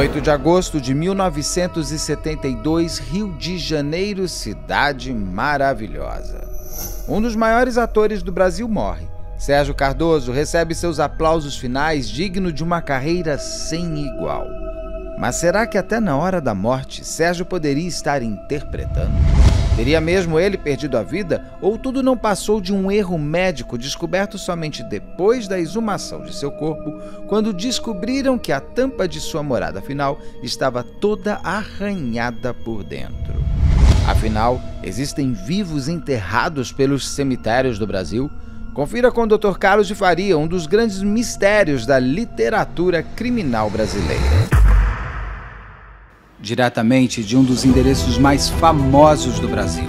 8 de agosto de 1972, Rio de Janeiro, cidade maravilhosa. Um dos maiores atores do Brasil morre. Sérgio Cardoso recebe seus aplausos finais digno de uma carreira sem igual. Mas será que até na hora da morte Sérgio poderia estar interpretando? Teria mesmo ele perdido a vida ou tudo não passou de um erro médico descoberto somente depois da exumação de seu corpo, quando descobriram que a tampa de sua morada final estava toda arranhada por dentro. Afinal, existem vivos enterrados pelos cemitérios do Brasil? Confira com o Dr. Carlos de Faria um dos grandes mistérios da literatura criminal brasileira diretamente de um dos endereços mais famosos do Brasil.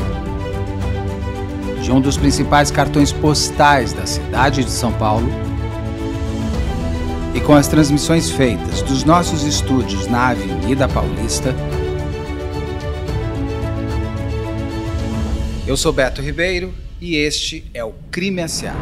De um dos principais cartões postais da cidade de São Paulo. E com as transmissões feitas dos nossos estúdios na Avenida Paulista. Eu sou Beto Ribeiro e este é o Crime S.A.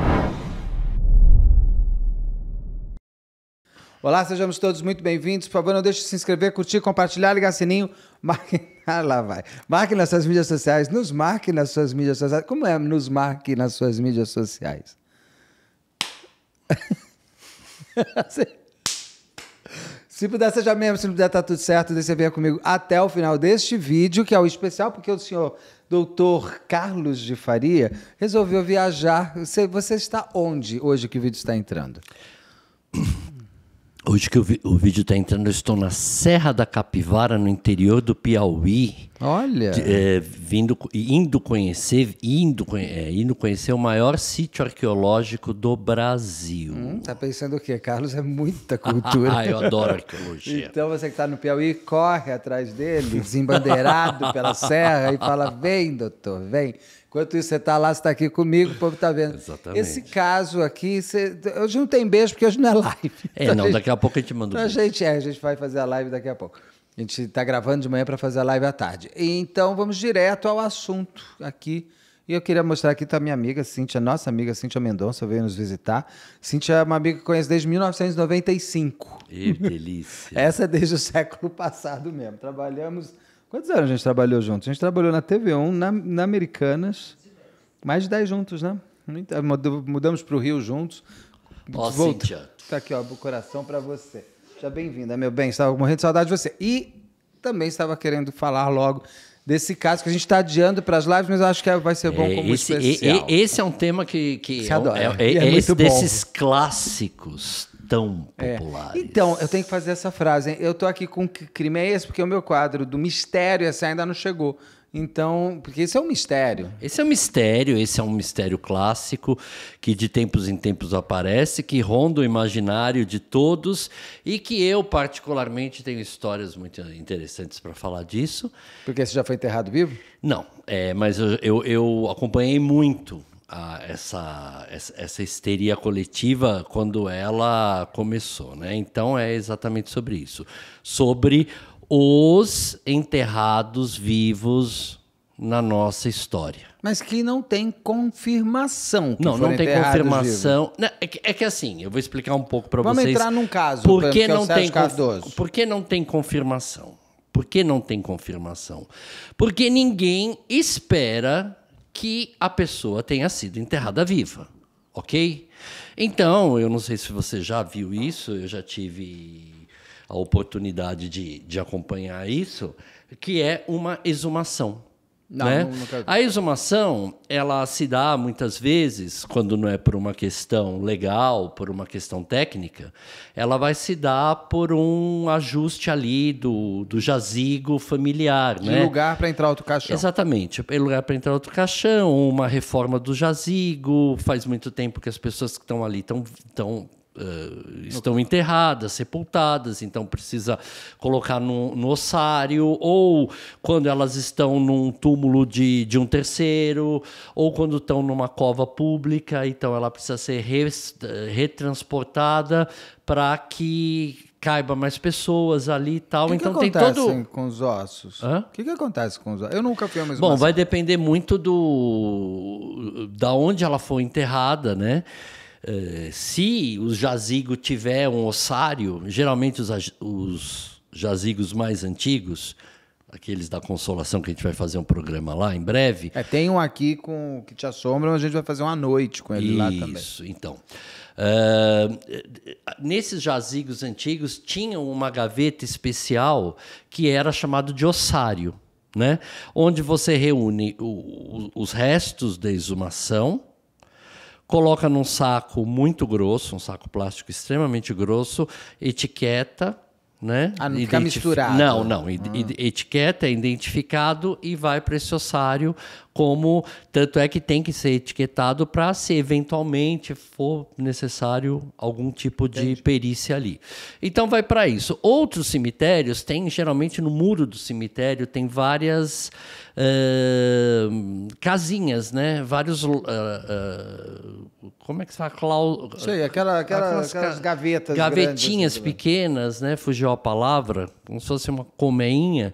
Olá, sejamos todos muito bem-vindos. Por favor, não deixe de se inscrever, curtir, compartilhar, ligar sininho. Marque... Ah, lá vai. Marque nas suas mídias sociais. Nos marque nas suas mídias sociais. Como é nos marque nas suas mídias sociais? se puder, seja mesmo. Se não puder, tá tudo certo. Deixa ver comigo até o final deste vídeo, que é o especial, porque o senhor doutor Carlos de Faria resolveu viajar. Você, você está onde hoje que o vídeo está entrando? Hoje que o, vi, o vídeo está entrando, eu estou na Serra da Capivara, no interior do Piauí. Olha! De, é, vindo, indo conhecer, indo, é, indo conhecer o maior sítio arqueológico do Brasil. Hum, tá pensando o quê? Carlos é muita cultura. ah, eu adoro arqueologia. então você que está no Piauí, corre atrás dele, desembandeirado pela serra, e fala: vem, doutor, vem. Enquanto isso, você está lá, você está aqui comigo, o povo está vendo. Exatamente. Esse caso aqui, você... hoje não tem beijo, porque hoje não é live. É, então não, gente... daqui a pouco a gente manda um então beijo. A gente, é, a gente vai fazer a live daqui a pouco. A gente está gravando de manhã para fazer a live à tarde. Então, vamos direto ao assunto aqui. E eu queria mostrar aqui, está minha amiga Cíntia, nossa amiga Cíntia Mendonça veio nos visitar. Cíntia é uma amiga que conheço desde 1995. Que delícia. Essa é desde o século passado mesmo. Trabalhamos Quantos anos a gente trabalhou juntos? A gente trabalhou na TV1, na, na Americanas, mais de 10 juntos, né? Mudamos para o Rio juntos. Ó, Volta. Cíntia. Tá aqui, ó, o coração para você. Seja bem-vinda, meu bem. Estava morrendo de saudade de você. E também estava querendo falar logo desse caso que a gente está adiando para as lives, mas acho que vai ser bom é, como esse, especial. E, e, esse é um tema que, que Você é, adora. É, é, é, é muito desses bom. clássicos tão é. populares. É. Então, eu tenho que fazer essa frase. Hein? Eu tô aqui com que crime é esse? Porque o meu quadro do mistério esse ainda não chegou. Então, porque esse é um mistério. Esse é um mistério, esse é um mistério clássico que de tempos em tempos aparece, que ronda o imaginário de todos e que eu, particularmente, tenho histórias muito interessantes para falar disso. Porque você já foi enterrado vivo? Não, é, mas eu, eu, eu acompanhei muito a, essa, essa histeria coletiva quando ela começou. Né? Então é exatamente sobre isso. Sobre os enterrados vivos na nossa história. Mas que não tem confirmação. não, não tem confirmação. Não, é, que, é, que, assim, eu vou explicar um pouco para vocês. Vamos entrar num caso. Por que, exemplo, que é não tem Por que não tem confirmação? Por que não tem confirmação? Porque ninguém espera que a pessoa tenha sido enterrada viva, ok? Então, eu não sei se você já viu isso, eu já tive a oportunidade de, de acompanhar isso, que é uma exumação. Não, né? nunca A exumação, ela se dá muitas vezes, quando não é por uma questão legal, por uma questão técnica, ela vai se dar por um ajuste ali do, do jazigo familiar. De né? lugar para entrar outro caixão. Exatamente, é lugar para entrar outro caixão, uma reforma do jazigo. Faz muito tempo que as pessoas que estão ali estão uh, estão enterradas, sepultadas, então precisa colocar no, no, ossário, ou quando elas estão num túmulo de, de um terceiro, ou quando estão numa cova pública, então ela precisa ser res, eh, retransportada para que caiba mais pessoas ali e tal. Que então que tem todo. com os ossos? O que, que acontece com os ossos? Eu nunca fui a mesma. Bom, vai depender muito do da onde ela foi enterrada, né? Eh, se o jazigo tiver um ossário, geralmente os, os jazigos mais antigos, aqueles da Consolação que a gente vai fazer um programa lá em breve. É, tem um aqui com que te assombram, a gente vai fazer uma noite com ele Isso, lá também. Isso, então. Uh, nesses jazigos antigos tinham uma gaveta especial que era chamado de ossário, né? Onde você reúne o, o, os restos da exumação coloca num saco muito grosso, um saco plástico extremamente grosso, etiqueta, né? Ah, não Identif... fica misturado. Não, não. Hum. Etiqueta é identificado e vai para esse ossário como tanto é que tem que ser etiquetado para se eventualmente for necessário algum tipo Entendi. de perícia ali. Então vai para isso. Outros cemitérios têm geralmente no muro do cemitério tem várias uh, casinhas, né? Vários uh, uh, como é que se fala? Clau... Sei, aquela, aquela, aquelas, aquelas gavetas gavetinhas grandes, assim, né? pequenas, né? Fugiu a palavra, como se fosse uma colmeinha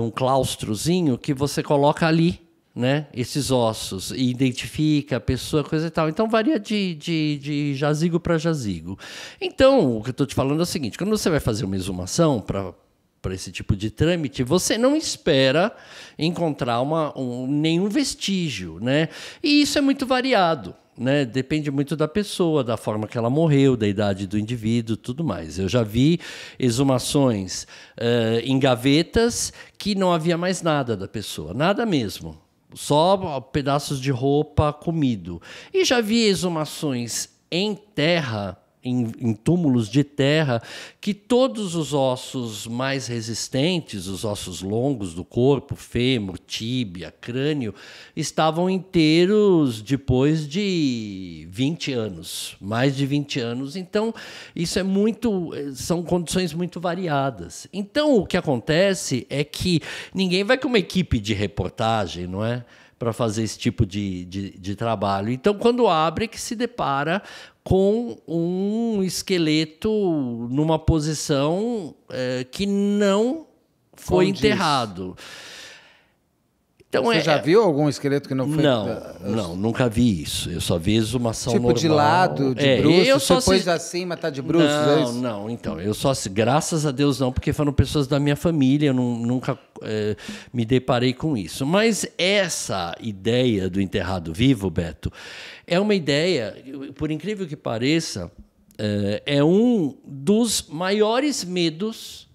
um claustrozinho que você coloca ali né, esses ossos e identifica a pessoa, coisa e tal. Então varia de, de, de jazigo para jazigo. Então, o que eu estou te falando é o seguinte: quando você vai fazer uma exumação para para esse tipo de trâmite, você não espera encontrar uma, um, nenhum vestígio, né? E isso é muito variado. Né? Depende muito da pessoa, da forma que ela morreu, da idade do indivíduo, tudo mais. Eu já vi exumações uh, em gavetas que não havia mais nada da pessoa, nada mesmo só pedaços de roupa comido. E já vi exumações em terra em, em, túmulos de terra que todos os ossos mais resistentes, os ossos longos do corpo, fêmur, tíbia, crânio, estavam inteiros depois de 20 anos, mais de 20 anos. Então, isso é muito, são condições muito variadas. Então, o que acontece é que ninguém vai com uma equipe de reportagem, não é? para fazer esse tipo de, de, de, trabalho. Então, quando abre, é que se depara com um esqueleto numa posição é, que não foi enterrado. Então, Você é... já é. viu algum esqueleto que não foi? Não, da... não, nunca vi isso. Eu só vejo uma ação tipo normal. Tipo de lado, de é, bruços, eu só depois assim acima tá de bruxo? não, é Não, então, eu só, graças a Deus não, porque foram pessoas da minha família, eu não, nunca é, me deparei com isso. Mas essa ideia do enterrado vivo, Beto, é uma ideia, por incrível que pareça, é, é um dos maiores medos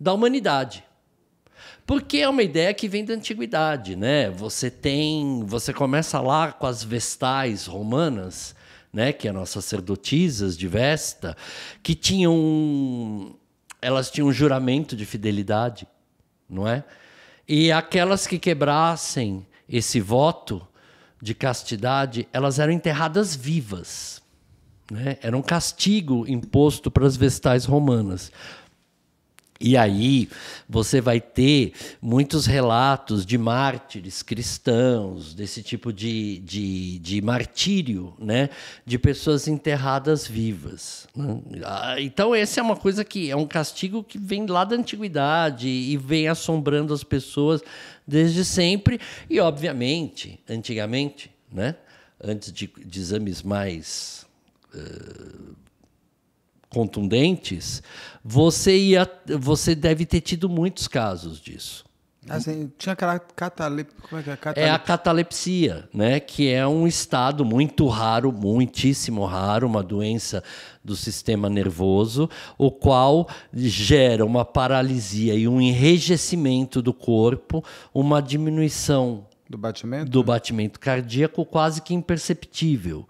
da humanidade. Porque é uma ideia que vem da antiguidade, né? Você tem, você começa lá com as vestais romanas, né, que eram é as sacerdotisas de Vesta, que tinham elas tinham um juramento de fidelidade, não é? E aquelas que quebrassem esse voto de castidade, elas eram enterradas vivas. Né? Era um castigo imposto para as vestais romanas. E aí você vai ter muitos relatos de mártires cristãos, desse tipo de, de, de martírio, né? de pessoas enterradas vivas. Né? Ah, então, essa é uma coisa que é um castigo que vem lá da antiguidade e vem assombrando as pessoas desde sempre. E, obviamente, antigamente, né? antes de, de exames mais. Uh, contundentes, você, ia, você deve ter tido muitos casos disso. Assim, tinha catalep... Como é, que é? Catalep... é a catalepsia, né? que é um estado muito raro, muitíssimo raro, uma doença do sistema nervoso, o qual gera uma paralisia e um enrijecimento do corpo, uma diminuição do batimento, do né? batimento cardíaco quase que imperceptível.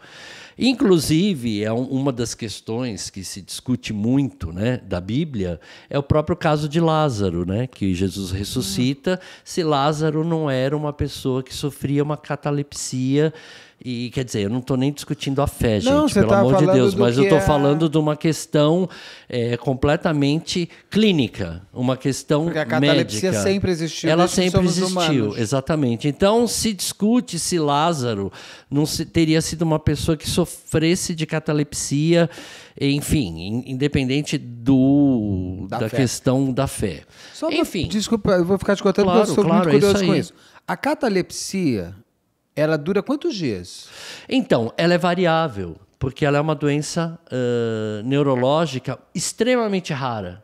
Inclusive, é um, uma das questões que se discute muito né, da Bíblia é o próprio caso de Lázaro, né, que Jesus ressuscita, se Lázaro não era uma pessoa que sofria uma catalepsia e quer dizer, eu não estou nem discutindo a fé, não, gente, pelo tá amor de Deus, mas eu estou é... falando de uma questão é, completamente clínica, uma questão Porque a catalepsia médica. sempre existiu. Ela sempre existiu, humanos. exatamente. Então se discute se Lázaro não se, teria sido uma pessoa que sofresse de catalepsia, enfim, independente do da, da questão da fé. Só enfim. Pra, desculpa, eu vou ficar te contando claro, porque eu sou claro, muito é curioso é isso com isso. A catalepsia ela dura quantos dias? Então, ela é variável, porque ela é uma doença uh, neurológica extremamente rara.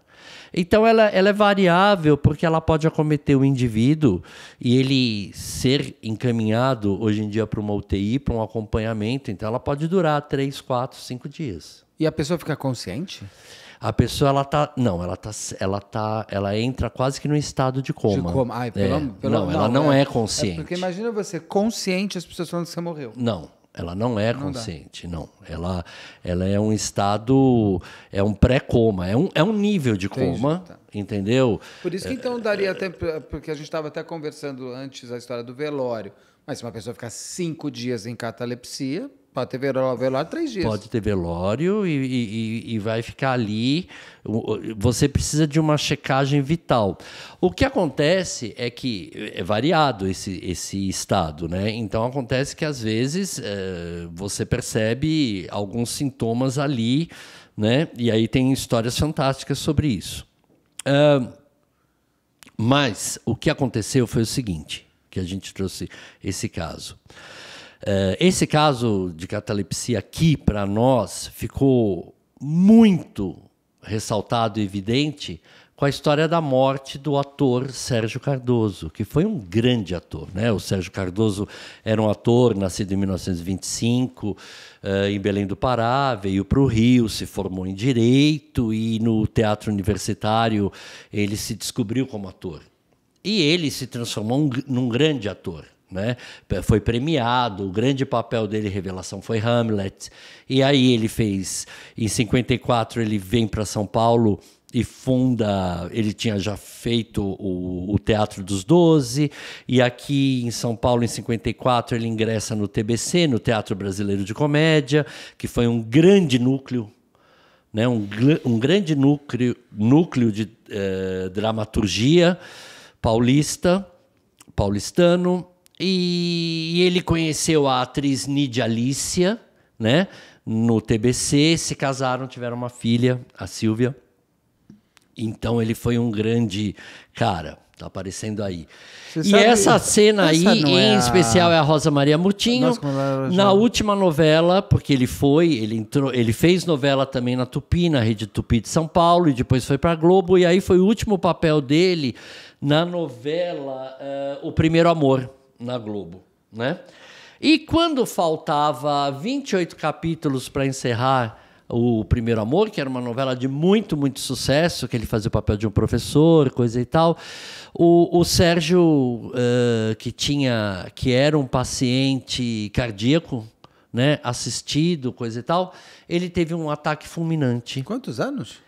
Então ela, ela, é variável porque ela pode acometer o indivíduo e ele ser encaminhado hoje em dia para uma UTI, para um acompanhamento. Então ela pode durar três, quatro, cinco dias. E a pessoa fica consciente? a pessoa ela tá, não, ela tá, ela tá, ela entra quase que no estado de coma. De coma. Ai, pelo, é. pelo, não, não, ela não é, é, é consciente. É porque imagina você consciente as pessoas falando que você morreu. Não. Ela não é consciente, não, não. Ela, ela é um estado, é um pré-coma, é um, é um nível de Entendi, coma, tá. entendeu? Por isso que então daria até, porque a gente estava até conversando antes a história do velório, mas se uma pessoa ficar cinco dias em catalepsia, Pode ter velório três dias. Pode ter velório e, e, e, vai ficar ali. Você precisa de uma checagem vital. O que acontece é que é variado esse, esse estado, né? Então acontece que às vezes é, você percebe alguns sintomas ali, né? E aí tem histórias fantásticas sobre isso. É, mas o que aconteceu foi o seguinte, que a gente trouxe esse caso. Eh, esse caso de catalepsia aqui, para nós, ficou muito ressaltado e evidente com a história da morte do ator Sérgio Cardoso, que foi um grande ator. Né? O Sérgio Cardoso era um ator nascido em 1925, eh, em Belém do Pará, veio para o Rio, se formou em Direito e no teatro universitário ele se descobriu como ator. E ele se transformou num grande ator. Né? Foi premiado, o grande papel dele, revelação, foi Hamlet. E aí ele fez, em 54 ele vem para São Paulo e funda, ele tinha já feito o, o, Teatro dos Doze, e aqui em São Paulo, em 54, ele ingressa no TBC, no Teatro Brasileiro de Comédia, que foi um grande núcleo, né? um, um grande núcleo, núcleo de eh, dramaturgia paulista, paulistano, e ele conheceu a atriz Nidia Alicia, né? No TBC, se casaram, tiveram uma filha, a Silvia. Então ele foi um grande cara, tá aparecendo aí. Você e essa cena essa aí, é em é especial, a... é a Rosa Maria Mutinho. Nossa, na última novela, porque ele foi, ele entrou, ele fez novela também na Tupi, na Rede Tupi de São Paulo, e depois foi para Globo, e aí foi o último papel dele na novela uh, O Primeiro Amor na Globo, né? E quando faltava 28 capítulos para encerrar o Primeiro Amor, que era uma novela de muito, muito sucesso, que ele fazia o papel de um professor, coisa e tal. O, o Sérgio, uh, que tinha, que era um paciente cardíaco, né, assistido, coisa e tal, ele teve um ataque fulminante. Quantos anos?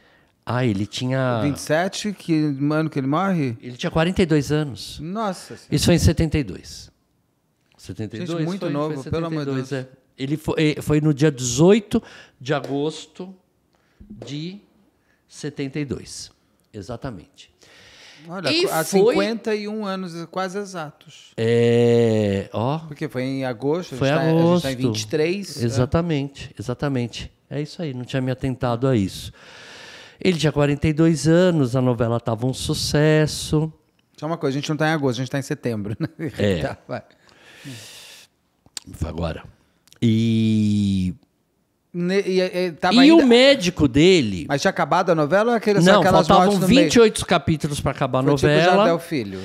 Ah, ele tinha. 27, que ano que ele morre? Ele tinha 42 anos. Nossa senhora. Isso foi em 72. 72 Gente, muito foi, novo, foi 72, pelo amor de Deus. É. Ele foi, é, foi no dia 18 de agosto de 72. Exatamente. Olha, e há foi... 51 anos quase exatos. É, ó. Porque foi em agosto, foi a gente tá, agosto. tá em 23. Né? Exatamente, é. exatamente. É isso aí, não tinha me atentado a isso. Ele tinha 42 anos, a novela estava um sucesso. Só uma coisa, a gente não está em agosto, a gente está em setembro. Né? É. tá, vai. Agora. E. Ne e, e, e ainda... o médico dele. Mas tinha acabado a novela ou aqueles, não, faltavam 28 meio? capítulos para acabar a Foi tipo novela. Tipo o Filho.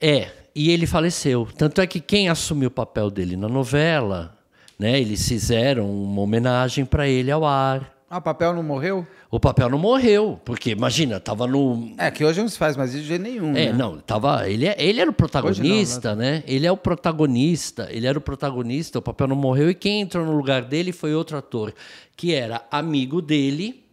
É, e ele faleceu. Tanto é que quem assumiu o papel dele na novela, né, eles fizeram uma homenagem para ele ao ar. Ah, o papel não morreu? O papel não morreu, porque imagina, tava no. É, que hoje não se faz mais isso de jeito nenhum. É, né? não, tava. Ele, é, ele era o protagonista, não, né? né? Ele é o protagonista. Ele era o protagonista, o papel não morreu, e quem entrou no lugar dele foi outro ator, que era amigo dele,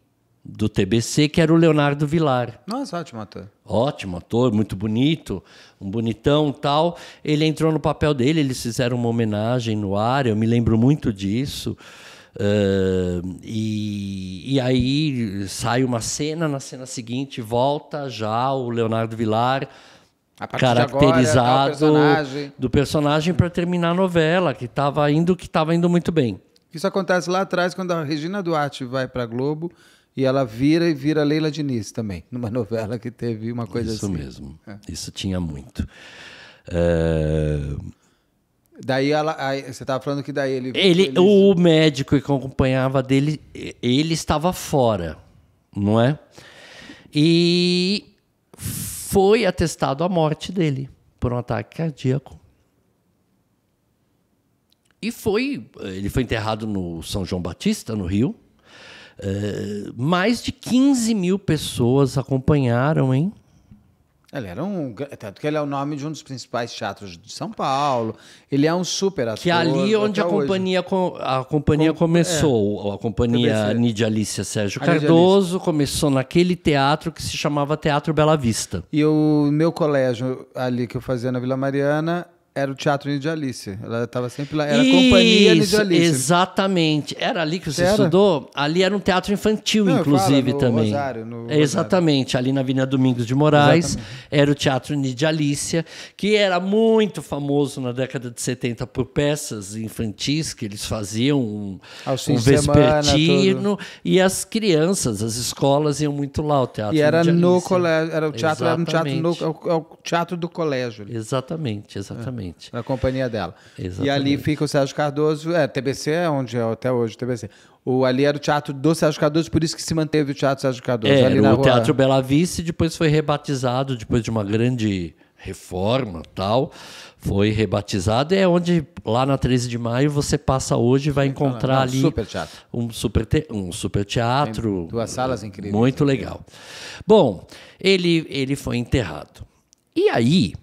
do TBC, que era o Leonardo Vilar. Nossa, ótimo ator. Ótimo ator, muito bonito, um bonitão tal. Ele entrou no papel dele, eles fizeram uma homenagem no ar, eu me lembro muito disso. Uh, e, e aí sai uma cena, na cena seguinte volta já o Leonardo Vilar caracterizado personagem. do personagem para terminar a novela, que estava indo, que estava indo muito bem. Isso acontece lá atrás quando a Regina Duarte vai para Globo e ela vira e vira Leila Diniz também, numa novela que teve uma coisa Isso assim. Isso mesmo. É. Isso tinha muito. É... Daí ela, aí, você estava falando que daí ele, ele, ele. O médico que acompanhava dele, ele estava fora, não é? E foi atestado a morte dele por um ataque cardíaco. E foi. Ele foi enterrado no São João Batista, no Rio. Eh, mais de 15 mil pessoas acompanharam, hein? Ele era um. Tanto que ele é o nome de um dos principais teatros de São Paulo. Ele é um super ator. Que é ali onde a companhia, a companhia com, começou. É. A companhia Nide Alicia Sérgio a Cardoso Alicia. começou naquele teatro que se chamava Teatro Bela Vista. E o meu colégio ali que eu fazia na Vila Mariana era o Teatro de Alice. Ela estava sempre lá. Era a Companhia de Alice. Exatamente. Era ali que você era? estudou? Ali era um teatro infantil, Não, inclusive, falo, também. Rosário, no Exatamente. Ali na Avenida Domingos de Moraes. Exatamente. Era o Teatro de Alice, que era muito famoso na década de 70 por peças infantis que eles faziam. Um, um vespertino. e as crianças, as escolas iam muito lá ao Teatro E era no colégio. Era o teatro, era um teatro no, é o, é o teatro do colégio. Ali. Exatamente, exatamente. É. Exatamente. Na companhia dela. Exatamente. E ali fica o Sérgio Cardoso, é, TBC é onde é até hoje o TBC. O, ali era o teatro do Sérgio Cardoso, por isso que se manteve o teatro Sérgio Cardoso. É, ali era o Teatro Bela Vista, e depois foi rebatizado, depois de uma grande reforma tal, foi rebatizado. É onde, lá na 13 de maio, você passa hoje e vai encontrar ali... É um ali super teatro. um super, te um super teatro. Tem duas salas incríveis. Muito legal. Bom, ele, ele foi enterrado. E aí,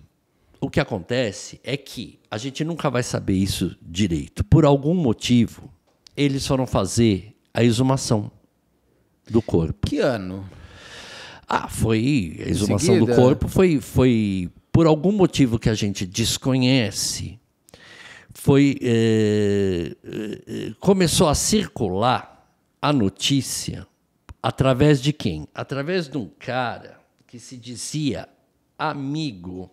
o que acontece é que a gente nunca vai saber isso direito. Por algum motivo, eles foram fazer a exumação do corpo. Que ano? Ah, foi. A exumação do corpo foi, foi. Por algum motivo que a gente desconhece, foi. Eh, eh, eh, começou a circular a notícia através de quem? Através de um cara que se dizia amigo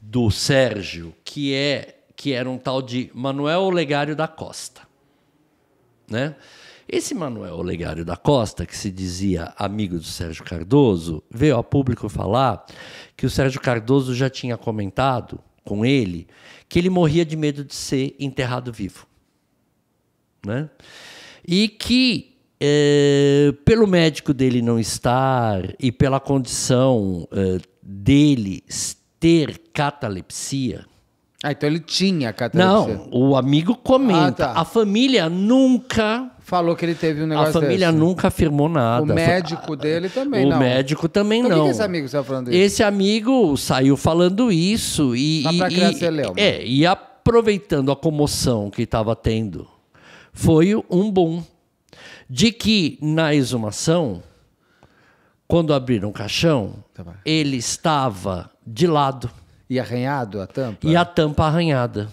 do Sérgio, que é que era um tal de Manuel Olegário da Costa, né? Esse Manuel Olegário da Costa, que se dizia amigo do Sérgio Cardoso, veio a público falar que o Sérgio Cardoso já tinha comentado com ele que ele morria de medo de ser enterrado vivo. Né? E que, é, pelo médico dele não estar e pela condição é, dele ter catalepsia. Ah, então ele tinha catalepsia. Não, o amigo comenta. Ah, tá. A família nunca. Falou que ele teve um negócio. A família desse. nunca afirmou nada. O médico dele também o não. O médico também não. Por que esse amigo falando isso? Esse amigo saiu falando isso e. pra e, e, Léo, é, é e aproveitando a comoção que estava tendo, foi um boom de que na exumação, quando abriram o caixão, tá ele estava de lado. E arranhado a tampa? E a tampa arranhada.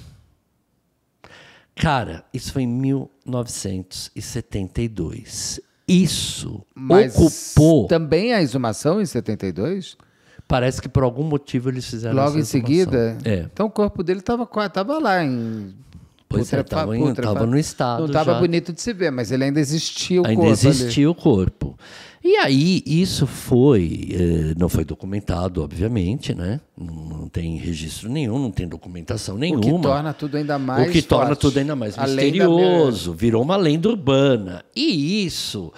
Cara, isso foi em 1972. Isso Mas ocupou. Também a exumação em 72? Parece que por algum motivo eles fizeram Logo em seguida? É. Então o corpo dele estava tava lá em. Pois Putra, é, tava, tava, no estado. Não estava bonito de se ver, mas ele ainda existia o ainda corpo. Ainda existia ali. o corpo. E aí, isso foi, eh, não foi documentado, obviamente, né? Não tem registro nenhum, não tem documentação nenhuma. O que torna tudo ainda mais. O que forte. torna tudo ainda mais a misterioso, virou uma lenda urbana. E isso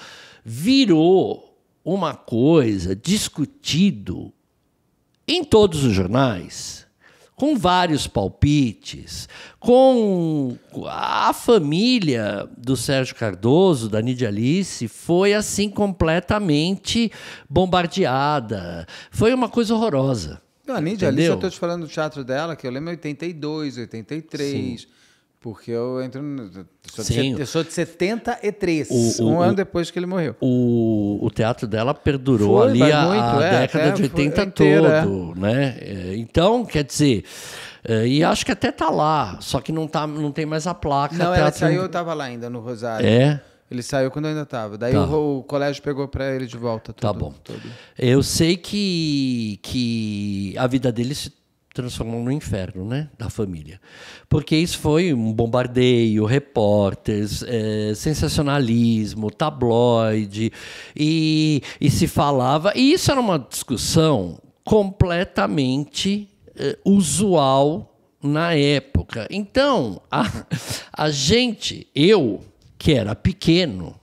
virou uma coisa discutido em todos os jornais com vários palpites, com a família do Sérgio Cardoso, da Nidia Alice, foi assim completamente bombardeada. Foi uma coisa horrorosa. Não, a Nidia Alice, eu estou te falando do teatro dela, que eu lembro em 82, 83. Sim. Porque eu entro. Eu sou, Sim. De, eu sou de 73, o, o, um ano depois que ele morreu. O, o teatro dela perdurou foi, ali a, muito, a é, década é, de 80 é. todo, né? é. né? Então, quer dizer. É, e acho que até tá lá, só que não, tá, não tem mais a placa. Não, ela saiu, eu tava lá ainda no Rosário. É. Ele saiu quando eu ainda estava. Daí tá. o, o, colégio pegou para ele de volta. Tá tudo, tá bom. Tudo. Eu sei que, que a vida dele se transformou no inferno né, da família. Porque isso foi um bombardeio, repórteres, é, sensacionalismo, tabloide, e, e se falava. E isso era uma discussão completamente é, usual na época. Então, a, a gente, eu, que era pequeno,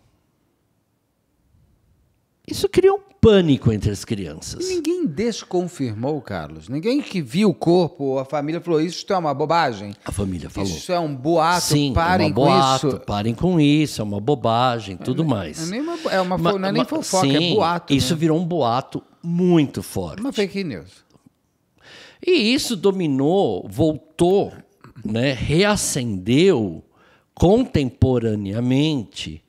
isso criou um pânico entre as crianças. Ninguém desconfirmou, Carlos. Ninguém que viu o corpo ou a família falou: Isso é uma bobagem. A família falou: Isso é um boato, Sim, parem é uma boato, com isso. Parem com isso, é uma bobagem, é tudo é, mais. É, uma, é uma, uma, não é nem fofoca, é sim, é boato. Né? Isso né? virou um boato muito forte. Uma fake news. E isso dominou, voltou, né, reacendeu contemporaneamente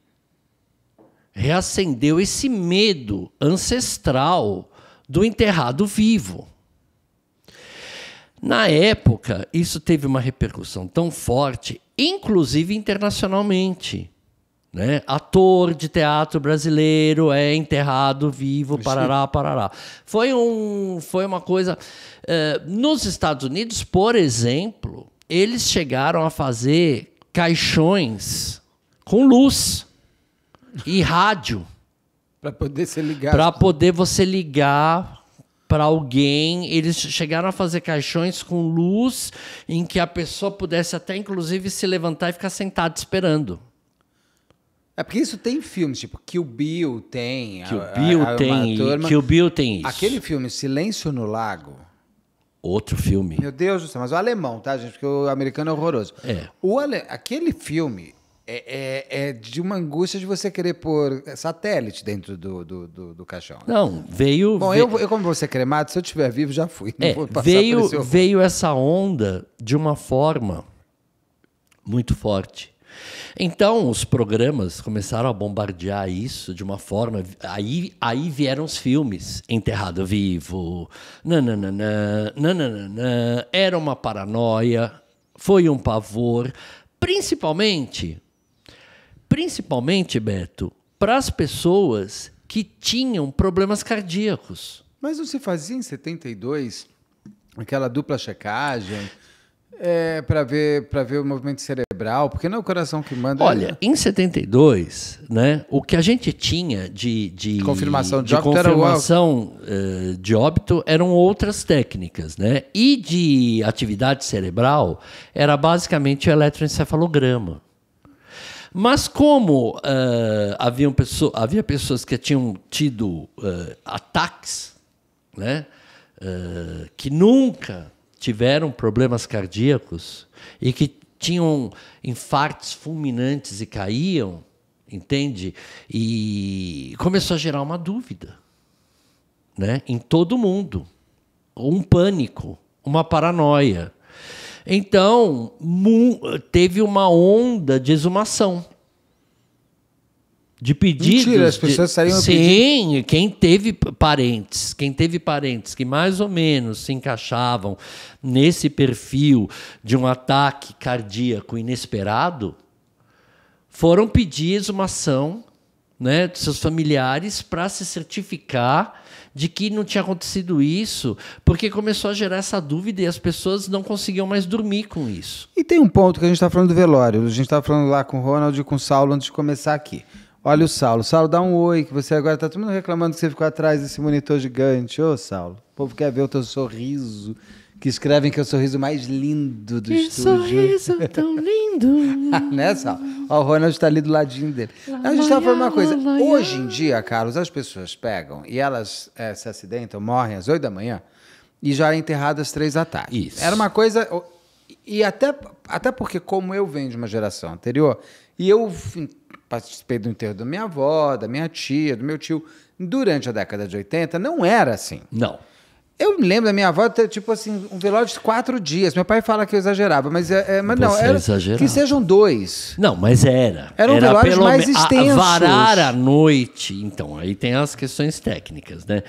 reacendeu esse medo ancestral do enterrado vivo. Na época, isso teve uma repercussão tão forte, inclusive internacionalmente. Né? Ator de teatro brasileiro é enterrado vivo, parará, parará. Foi, um, foi uma coisa. Eh, nos Estados Unidos, por exemplo, eles chegaram a fazer caixões com luz e rádio. para poder ser ligado. Para poder você ligar para alguém. Eles chegaram a fazer caixões com luz em que a pessoa pudesse até inclusive se levantar e ficar sentada esperando. É porque isso tem filmes, tipo Kill Bill tem. Kill Bill a, a, tem. Kill Bill tem isso. Aquele filme Silêncio no Lago. Outro filme. Meu Deus do céu, mas o alemão, tá, gente? Porque o americano é horroroso. É. O ale... Aquele filme, é, é, é, de uma angústia de você querer pôr satélite dentro do, do, do, do caixão. Né? Não, veio. Bom, eu, eu, como vou ser cremado, se eu estiver vivo, já fui. É, veio, veio essa onda de uma forma muito forte. Então, os programas começaram a bombardear isso de uma forma. Aí, aí vieram os filmes: Enterrado Vivo, nananana, nananana, Era uma Paranoia, Foi um Pavor principalmente Principalmente, Beto, para as pessoas que tinham problemas cardíacos. Mas você fazia em 72 aquela dupla checagem? É, para ver para ver o movimento cerebral, porque não é o coração que manda. É Olha, em 72, né, o que a gente tinha de, de confirmação de, de óbito, confirmação, eh, de óbito eram outras técnicas, né? E de atividade cerebral era basicamente o eletroencefalograma. Mas como uh, haviam pessoa, havia pessoas que tinham tido uh, ataques, né? Uh, que nunca tiveram problemas cardíacos e que tinham infartos fulminantes e caíam, entende? E começou a gerar uma dúvida, né? Em todo mundo, um pânico, uma paranoia. Então, teve uma onda de exumação. De pedidos. Mentira, as pessoas de... saíram Sim, pedido. quem teve parentes, quem teve parentes que mais ou menos se encaixavam nesse perfil de um ataque cardíaco inesperado, foram pedir exumação né, dos seus familiares para se certificar de que não tinha acontecido isso, porque começou a gerar essa dúvida e as pessoas não conseguiam mais dormir com isso. E tem um ponto que a gente está falando do velório. A gente estava tá falando lá com o Ronald e com o Saulo antes de começar aqui. Olha o Saulo. Saulo, dá um oi, que você agora está todo mundo reclamando que você ficou atrás desse monitor gigante. Ô, Saulo, o povo quer ver o teu sorriso que escrevem que é o sorriso mais lindo do que estúdio. Que sorriso tão lindo. Nessa, né, ó, o Ronald está ali do ladinho dele. Lá, a gente estava falando uma coisa. Hoje em dia, Carlos, as pessoas pegam e elas é, se acidentam, morrem às oito da manhã e já é enterradas às 3 da tarde. Isso. Era uma coisa... E até, até porque, como eu venho de uma geração anterior, e eu participei do enterro da minha avó, da minha tia, do meu tio, durante a década de 80, não era assim. Não. Eu me lembro da minha avó ter, tipo assim, um velório de quatro dias. Meu pai fala que eu exagerava, mas, é, é mas não, Você era exagerava. que sejam dois. Não, mas era. Eram era velórios mais extenso. extensos. A, varar a noite, então, aí tem as questões técnicas, né?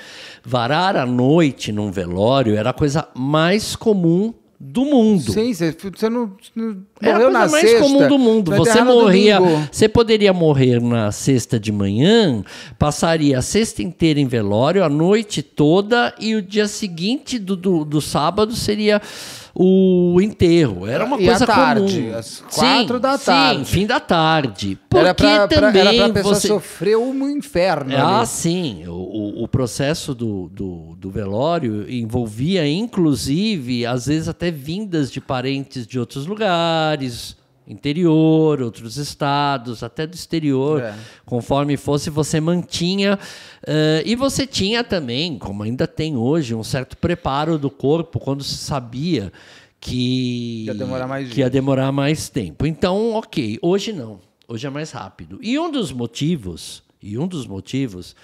Varar a noite num velório era a coisa mais comum do mundo. Sim, você, você não, não Era é morreu na sexta. a mais comum do mundo. Você morria, você poderia morrer na sexta de manhã, passaria a sexta inteira em velório, a noite toda e o dia seguinte do, do, do sábado seria o enterro. Era uma e coisa tarde, comum. Às quatro sim, da tarde. Sim, fim da tarde. Porque era pra, também pra, era pra pessoa você... sofreu um inferno. Ah, ali. sim. O, o processo do, do, do velório envolvia, inclusive, às vezes até vindas de parentes de outros lugares interior, outros estados, até do exterior, é. conforme fosse, você mantinha. Uh, e você tinha também, como ainda tem hoje, um certo preparo do corpo quando se sabia que ia demorar mais, que ia demorar mais tempo. Então, ok, hoje não. Hoje é mais rápido. E um dos motivos, e um dos motivos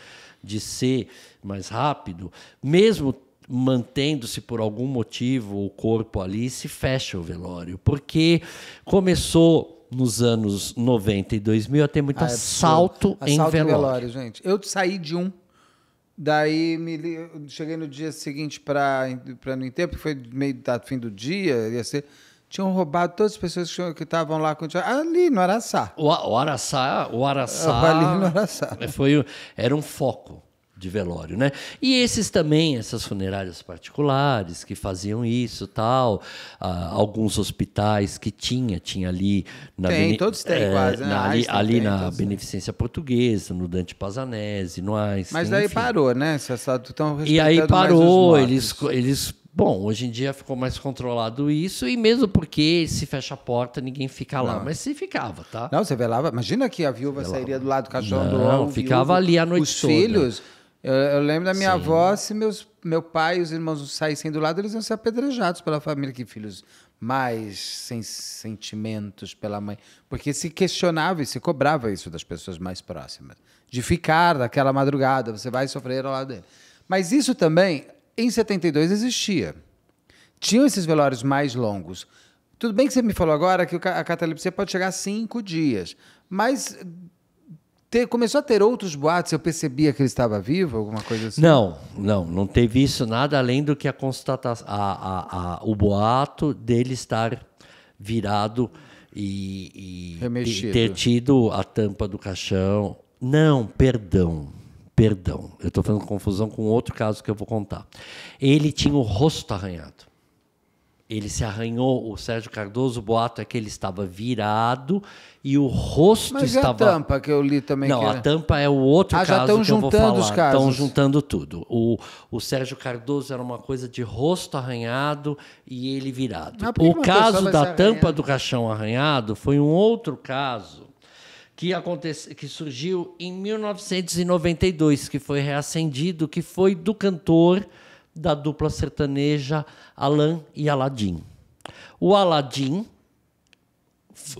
de ser mais rápido, mesmo mantendo-se por algum motivo o corpo ali, se fecha o velório. Porque começou nos anos 90 e 2000 a ter muito ah, é assalto, assalto, em velório. velório. gente. Eu saí de um, daí me, cheguei no dia seguinte para no enterro, porque foi meio da tá, fim do dia, ia ser tinham roubado todas as pessoas que estavam lá com ali no Araçá. O, o Araçá, o Araçá, ali no Araçá. Foi era um foco de velório, né? E esses também, essas funerárias particulares que faziam isso, tal, ah, alguns hospitais que tinha, tinha ali na tem, Bene... todos têm é, quase, né? ali, ali tem, na né? Beneficência Portuguesa, no Dante Pazanese, no Einstein. Mas daí enfim. parou, né? Você sabe, tão e aí parou, eles, eles Bom, hoje em dia ficou mais controlado isso, e mesmo porque se fecha a porta, ninguém fica lá. Não. Mas se ficava, tá? Não, você velava. Imagina que a viúva sairia do lado do caixão do Não, ficava viúva, ali a noite os toda. Os filhos eu, eu lembro da minha Sim. avó, se meus, meu pai e os irmãos saíssem do lado, eles iam ser apedrejados pela família, que filhos mais sem sentimentos pela mãe. Porque se questionava e se cobrava isso das pessoas mais próximas. De ficar daquela madrugada, você vai sofrer ao lado dele. Mas isso também, em 72, existia. Tinham esses velórios mais longos. Tudo bem que você me falou agora que a catalepsia pode chegar a cinco dias. Mas te, começou a ter outros boatos? Eu percebia que ele estava vivo, alguma coisa assim? Não, não, não teve isso nada além do que a constatação, a, a, a, o boato dele estar virado e, e ter tido a tampa do caixão. Não, perdão, perdão. Eu estou fazendo confusão com outro caso que eu vou contar. Ele tinha o rosto arranhado. Ele se arranhou, o Sérgio Cardoso, o boato é que ele estava virado e o rosto Mas estava. a tampa que eu li também. Não, a era... É? tampa é o outro ah, caso já estão juntando os casos. Estão juntando tudo. O, o Sérgio Cardoso era uma coisa de rosto arranhado e ele virado. Não, o caso da tampa do caixão arranhado foi um outro caso que, aconteceu, que surgiu em 1992, que foi reacendido, que foi do cantor da dupla sertaneja Alan e Aladim. O Aladim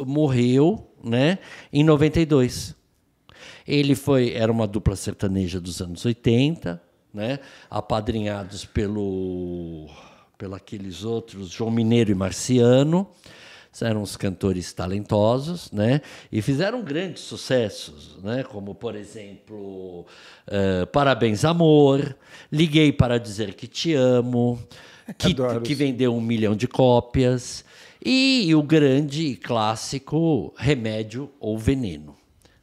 morreu, né, em 92. Ele foi era uma dupla sertaneja dos anos 80, né, apadrinhados pelo pelo aqueles outros João Mineiro e Marciano eram uns cantores talentosos, né? E fizeram grandes sucessos, né? Como, por exemplo, uh, Parabéns Amor, Liguei para Dizer Que Te Amo, que, que vendeu um milhão de cópias, e, e o grande clássico Remédio ou Veneno.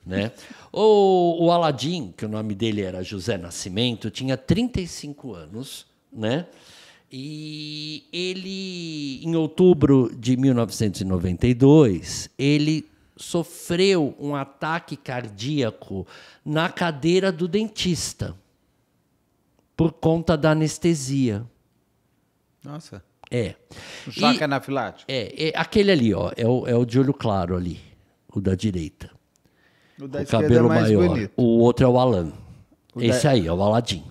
Né? O, o Aladim, que o nome dele era José Nascimento, tinha 35 anos, né? E ele, em outubro de 1992, ele sofreu um ataque cardíaco na cadeira do dentista por conta da anestesia. Nossa. É. Jaca anafilático. É, é, aquele ali, ó, é o, é o de olho claro ali, o da direita. O, da o é cabelo é maior. Bonito. O outro é o Alan. O Esse da... aí, é o Aladim.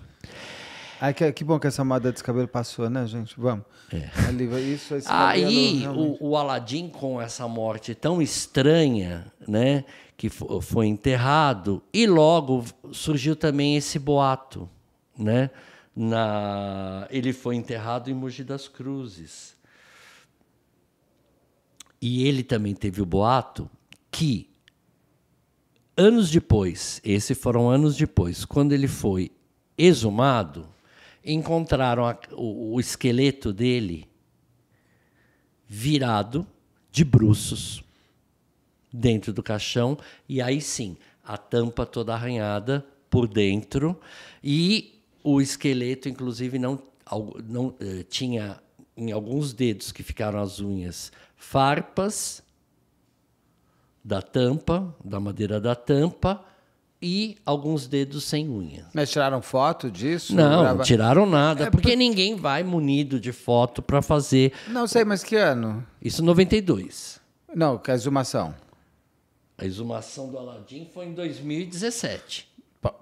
Ai, que, que, bom que essa moda de cabelo passou, né, gente? Vamos. É. Ali, isso, Aí cabelo, o, o Aladim, com essa morte tão estranha, né? Que foi enterrado, e logo surgiu também esse boato, né? Na, ele foi enterrado em Mogi das Cruzes. E ele também teve o boato que anos depois, esses foram anos depois, quando ele foi exumado, encontraram a, o, o esqueleto dele virado de bruços dentro do caixão e aí sim a tampa toda arranhada por dentro e o esqueleto inclusive não, não eh, tinha em alguns dedos que ficaram as unhas farpas da tampa da madeira da tampa e alguns dedos sem unha. Mas tiraram foto disso? Não, não tiraram nada, é, porque por... ninguém vai munido de foto para fazer. Não sei, mas que ano? Isso em 92. Não, é a exumação. A exumação do Aladim foi em 2017.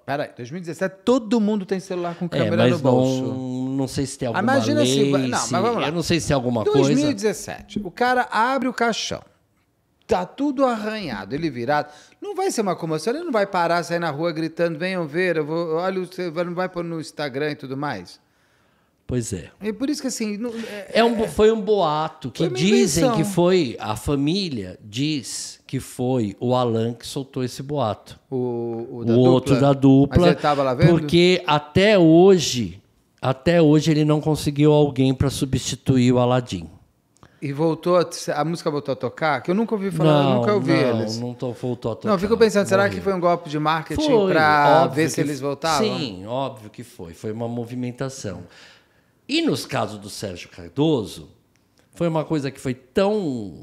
peraí, 2017 todo mundo tem celular com é, câmera é, no bolso. Não, não sei se tem alguma coisa. Imagina lei, se, não, mas vamos lá. Eu não sei se tem alguma 2017, coisa. 2017, o cara abre o caixão tá tudo arranhado, ele virado. Não vai ser uma comoção, ele não vai parar, sair na rua gritando, venham ver, eu vou, olha, você não vai pôr no Instagram e tudo mais. Pois é. E por isso que assim. Não, é, é um, é, foi um boato que dizem que foi. A família diz que foi o Alan que soltou esse boato. O, o, da o outro da dupla. Mas ele lá vendo? Porque até hoje, até hoje ele não conseguiu alguém para substituir o Aladim. E voltou, a, a música voltou a tocar? Que eu nunca ouvi falar, não, eu nunca ouvi não, eles. Não, não voltou a tocar. Não, eu fico pensando, será morreu. que foi um golpe de marketing para ver se eles voltavam? Sim, óbvio que foi. Foi uma movimentação. E nos casos do Sérgio Cardoso, foi uma coisa que foi tão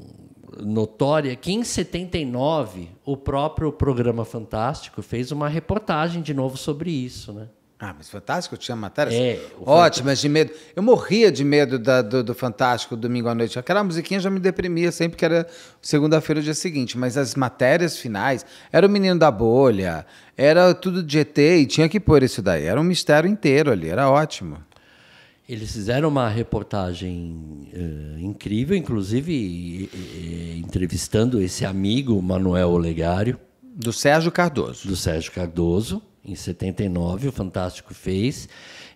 notória que em 79 o próprio programa Fantástico fez uma reportagem de novo sobre isso, né? Ah, mas Fantástico tinha matérias É, Ótimas, de medo. Eu morria de medo da, do, do, Fantástico domingo à noite. Aquela musiquinha já me deprimia sempre que era segunda-feira o dia seguinte. Mas as matérias finais, era o menino da bolha, era tudo de ET e tinha que pôr isso daí. Era um mistério inteiro ali, era ótimo. Eles fizeram uma reportagem uh, incrível, inclusive e, e, entrevistando esse amigo, Manuel Olegário. Do Sérgio Cardoso. Do Sérgio Cardoso em 79, o Fantástico fez,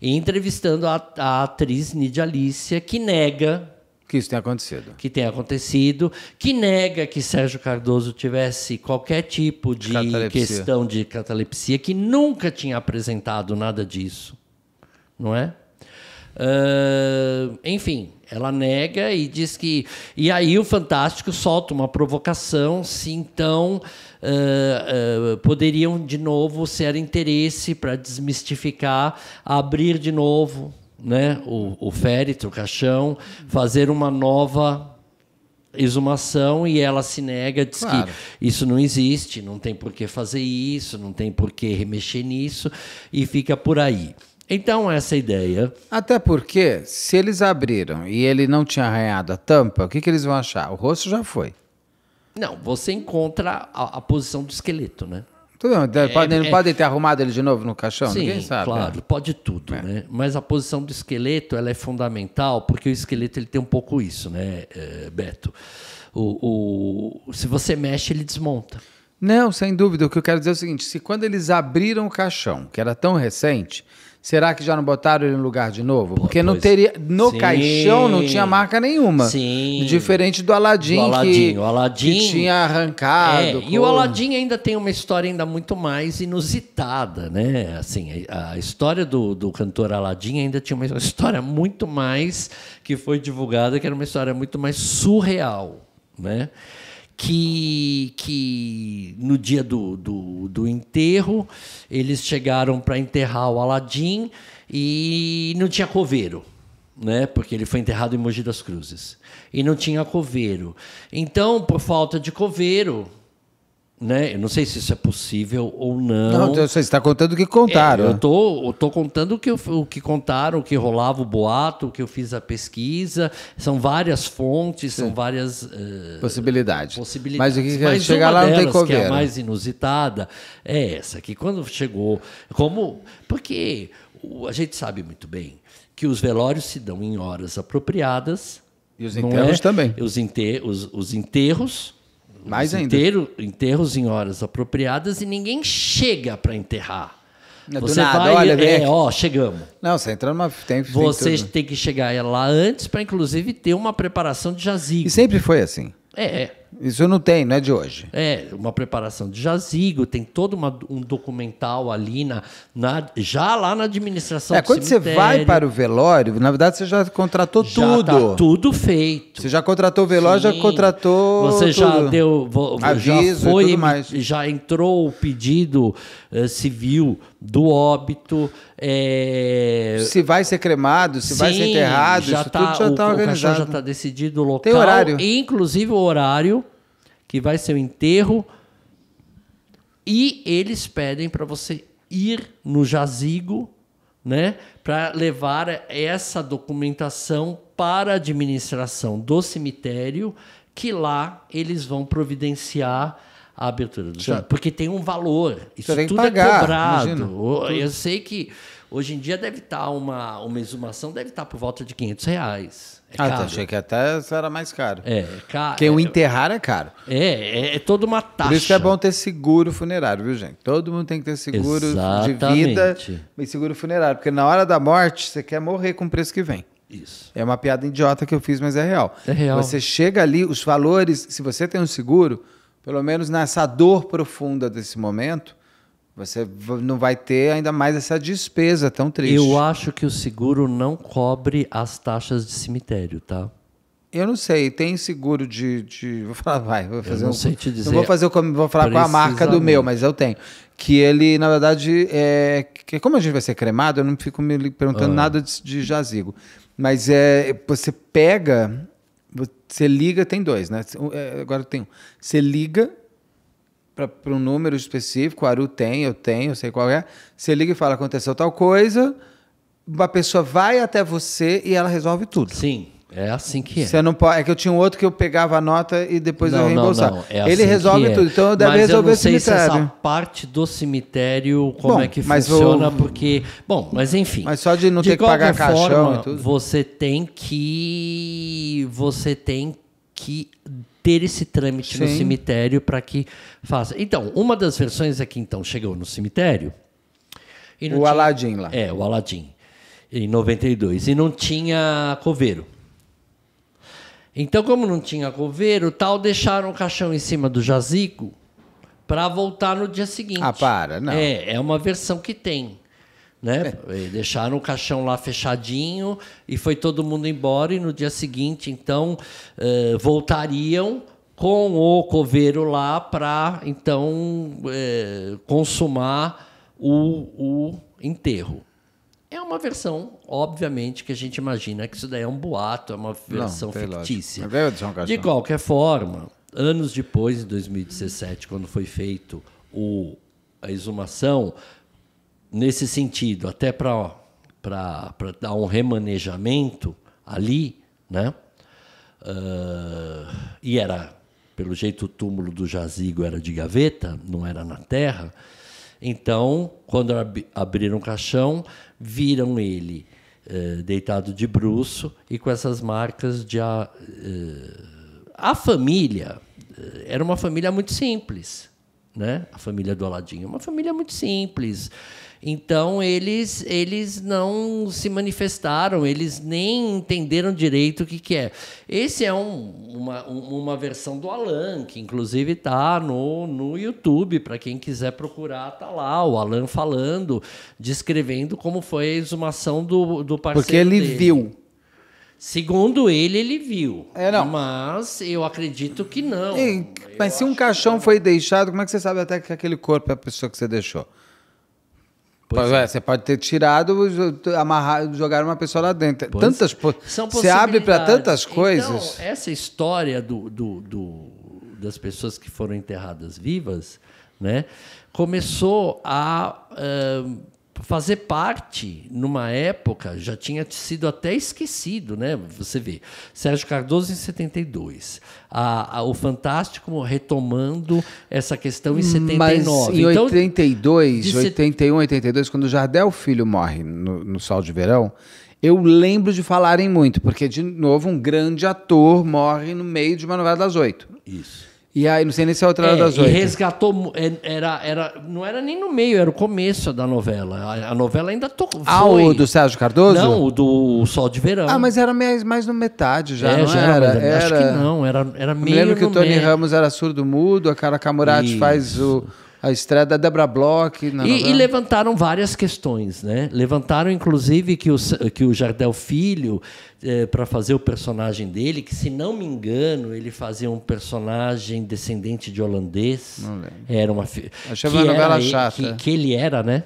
e entrevistando a, a atriz Nidia Alicia, que nega que isso tenha acontecido. Que tenha acontecido, que nega que Sérgio Cardoso tivesse qualquer tipo de catalepsia. questão de catalepsia, que nunca tinha apresentado nada disso, não é? Uh, enfim, ela nega e diz que. E aí o Fantástico solta uma provocação se então uh, uh, poderiam de novo ser interesse para desmistificar, abrir de novo né, o, o féretro, o caixão, fazer uma nova exumação e ela se nega, diz claro. que isso não existe, não tem por que fazer isso, não tem por que remexer nisso e fica por aí. Então, essa ideia. Até porque, se eles abriram e ele não tinha arranhado a tampa, o que, que eles vão achar? O rosto já foi. Não, você encontra a, a posição do esqueleto, né? Tudo bem, é, pode, é, pode ter arrumado ele de novo no caixão? Sim, Ninguém sabe. Claro, é. pode tudo, é. né? Mas a posição do esqueleto ela é fundamental, porque o esqueleto ele tem um pouco isso, né, é, Beto? O, o, se você mexe, ele desmonta. Não, sem dúvida. O que eu quero dizer é o seguinte: se quando eles abriram o caixão, que era tão recente, Será que já não botaram ele no lugar de novo? Porque pois. não teria. No Sim. caixão não tinha marca nenhuma. Sim. Diferente do Aladim. que, o Aladim. que tinha arrancado. É, e o Aladim ainda tem uma história ainda muito mais inusitada, né? Assim, a, história do, do cantor Aladim ainda tinha uma história muito mais que foi divulgada, que era uma história muito mais surreal, né? que, que no dia do, do, do enterro eles chegaram para enterrar o Aladim e não tinha coveiro. Né, porque ele foi enterrado em Mogi das Cruzes e não tinha coveiro. Então, por falta de coveiro, né? Eu não sei se isso é possível ou não. Não, então você está contando o que contaram. É, eu né? tô, tô contando o que, o que contaram, o que rolava o boato, o que eu fiz a pesquisa. São várias fontes, Sim. são várias uh, possibilidades. possibilidades. Mas o que, que é? chegar lá não tem como. Que é a mais inusitada é essa que quando chegou, como porque a gente sabe muito bem que os velórios se dão em horas apropriadas. E os enterros é? também. Os, enter, os, os enterros mais ainda. Enterro, enterros em horas apropriadas e ninguém chega para enterrar. Não, é, você nada, vai, olha, é, ó, chegamos. Não, você entra numa. Tem, Vocês tem que chegar lá antes para, inclusive, ter uma preparação de jazigo. E sempre foi assim. É. é. Isso não tem, não é de hoje. É, uma preparação de jazigo, tem todo uma, um documental ali, na, na, já lá na administração É, quando você vai para o velório, na verdade você já contratou já tá tudo. Tá tudo feito. Você já contratou o velório, Sim. já contratou. Você tudo. já deu. Aviso já foi, e tudo mais. Já entrou o pedido uh, civil do óbito. É... Se vai ser cremado, se Sim, vai ser enterrado, já isso tá, tudo já está organizado. já está decidido o local. Tem horário. Inclusive o horário que vai ser o enterro. E eles pedem para você ir no jazigo, né, para levar essa documentação para a administração do cemitério, que lá eles vão providenciar a abertura do jazigo, porque tem um valor. Isso tudo é pagar, é cobrado. Imagina, Eu sei que hoje em dia deve estar tá uma uma exumação deve estar tá por volta de 500 reais. É ah, tá, achei que até era mais caro. É, é caro. Porque o é. enterrar é caro. É, é, é toda uma taxa. Por isso que é bom ter seguro funerário, viu, gente? Todo mundo tem que ter seguro Exatamente. de vida e seguro funerário. Porque na hora da morte, você quer morrer com o preço que vem. Isso. É uma piada idiota que eu fiz, mas é real. É real. Você chega ali, os valores, se você tem um seguro, pelo menos nessa dor profunda desse momento, você não vai ter ainda mais essa despesa tão triste. Eu acho que o seguro não cobre as taxas de cemitério, tá? Eu não sei, tem seguro de. de vou falar, vai, vou fazer eu não um, sei te dizer. Não vou fazer como vou falar com a marca do meu, mas eu tenho. Que ele, na verdade, é. Que como a gente vai ser cremado, eu não fico me perguntando ah. nada de, de jazigo. Mas é, você pega, você liga, tem dois, né? É, agora tem um. Você liga para um número específico, o Aru tem, eu tenho, eu sei qual é. Você liga e fala, aconteceu tal coisa, uma pessoa vai até você e ela resolve tudo. Sim. É assim que é. Você não pode, é que eu tinha um outro que eu pegava a nota e depois não, eu reembolsava. Não, não. É assim Ele resolve é. tudo, então eu deve mas resolver eu não sei o cemitério. Se essa parte do cemitério, como bom, é que funciona, vou... porque. Bom, mas enfim. Mas só de não de ter que pagar forma, caixão e tudo. Você tem que. Você tem que ter esse trâmite Sim. no cemitério para que faça. Então, uma das versões é que então chegou no cemitério. o tinha, Aladim lá. É, o Aladim, em 92. E não tinha coveiro. Então, como não tinha coveiro, tal, deixaram o caixão em cima do jazigo para voltar no dia seguinte. Ah, para, não. É, é uma versão que tem. Né? É. Deixaram o caixão lá fechadinho e foi todo mundo embora. E no dia seguinte, então, eh, voltariam com o coveiro lá para, então, eh, consumar o, o enterro. É uma versão, obviamente, que a gente imagina que isso daí é um boato, é uma versão Não, fictícia. De qualquer forma, anos depois, em 2017, quando foi feito o, a exumação, nesse sentido, até para dar um remanejamento ali, né? Uh, e era, pelo jeito, o túmulo do jazigo era de gaveta, não era na terra. Então, quando ab abriram o caixão, viram ele uh, deitado de bruço e com essas marcas de. A, uh, a família eh, era uma família muito simples. Né? A família do Aladinho é uma família muito simples. Então eles eles não se manifestaram, eles nem entenderam direito o que, que é. Esse é um, uma, uma versão do Alan, que inclusive está no, no YouTube, para quem quiser procurar, está lá, o Alan falando, descrevendo como foi a exumação do, do parceiro. Porque ele dele. viu. Segundo ele, ele viu. É, não. Mas eu acredito que não. mas eu se um caixão que... foi deixado, como é que você sabe até que aquele corpo é a pessoa que você deixou? Pois é. é. você pode ter tirado, amarrado, jogar uma pessoa lá dentro. Pois tantas são Você abre para tantas então, coisas. Então, essa história do, do, do, das pessoas que foram enterradas vivas, né, começou a uh, fazer parte numa época já tinha sido até esquecido, né? Você vê, Sérgio Cardoso em 72, a, a, o Fantástico retomando essa questão em 79. Hum, mas em então, 82, 81, 82, quando o Jardel Filho morre no, no Sol de Verão, eu lembro de falarem muito, porque, de novo, um grande ator morre no meio de uma novela das oito. Isso. E aí, não sei nem se é outra hora é, das oito. E resgatou. É, era, era, não era nem no meio, era o começo da novela. A, a novela ainda tocou. Ah, foi. o do Sérgio Cardoso? Não, o do Sol de Verão. Ah, mas era mais, mais no metade já, é, não já era? era, era acho que não, era, era meio. Eu lembro que o Tony Ramos era surdo-mudo, a Cara Camurati faz o a estreia da Debra Bloch. Na e, e, levantaram várias questões, né? Levantaram, inclusive, que o, que o Jardel Filho, é, eh, para fazer o personagem dele, que, se não me engano, ele fazia um personagem descendente de holandês. Não lembro. Era uma. Achei uma novela chata. Que, que ele era, né?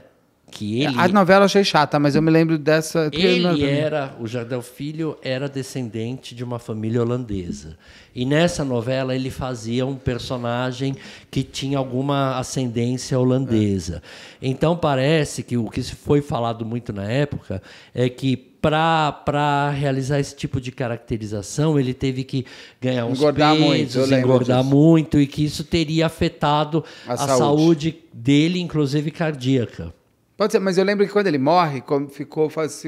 que é, ele. A novela eu achei chata, mas eu me lembro dessa. Ele era. O Jardel Filho era descendente de uma família holandesa. E nessa novela ele fazia um personagem que tinha alguma ascendência holandesa. É. Então parece que o que foi falado muito na época é que para realizar esse tipo de caracterização, ele teve que ganhar uns engordar pesos, muito, engordar disso. muito, e que isso teria afetado a, a saúde. saúde dele, inclusive cardíaca. Pode ser, mas eu lembro que quando ele morre, ficou. Faz,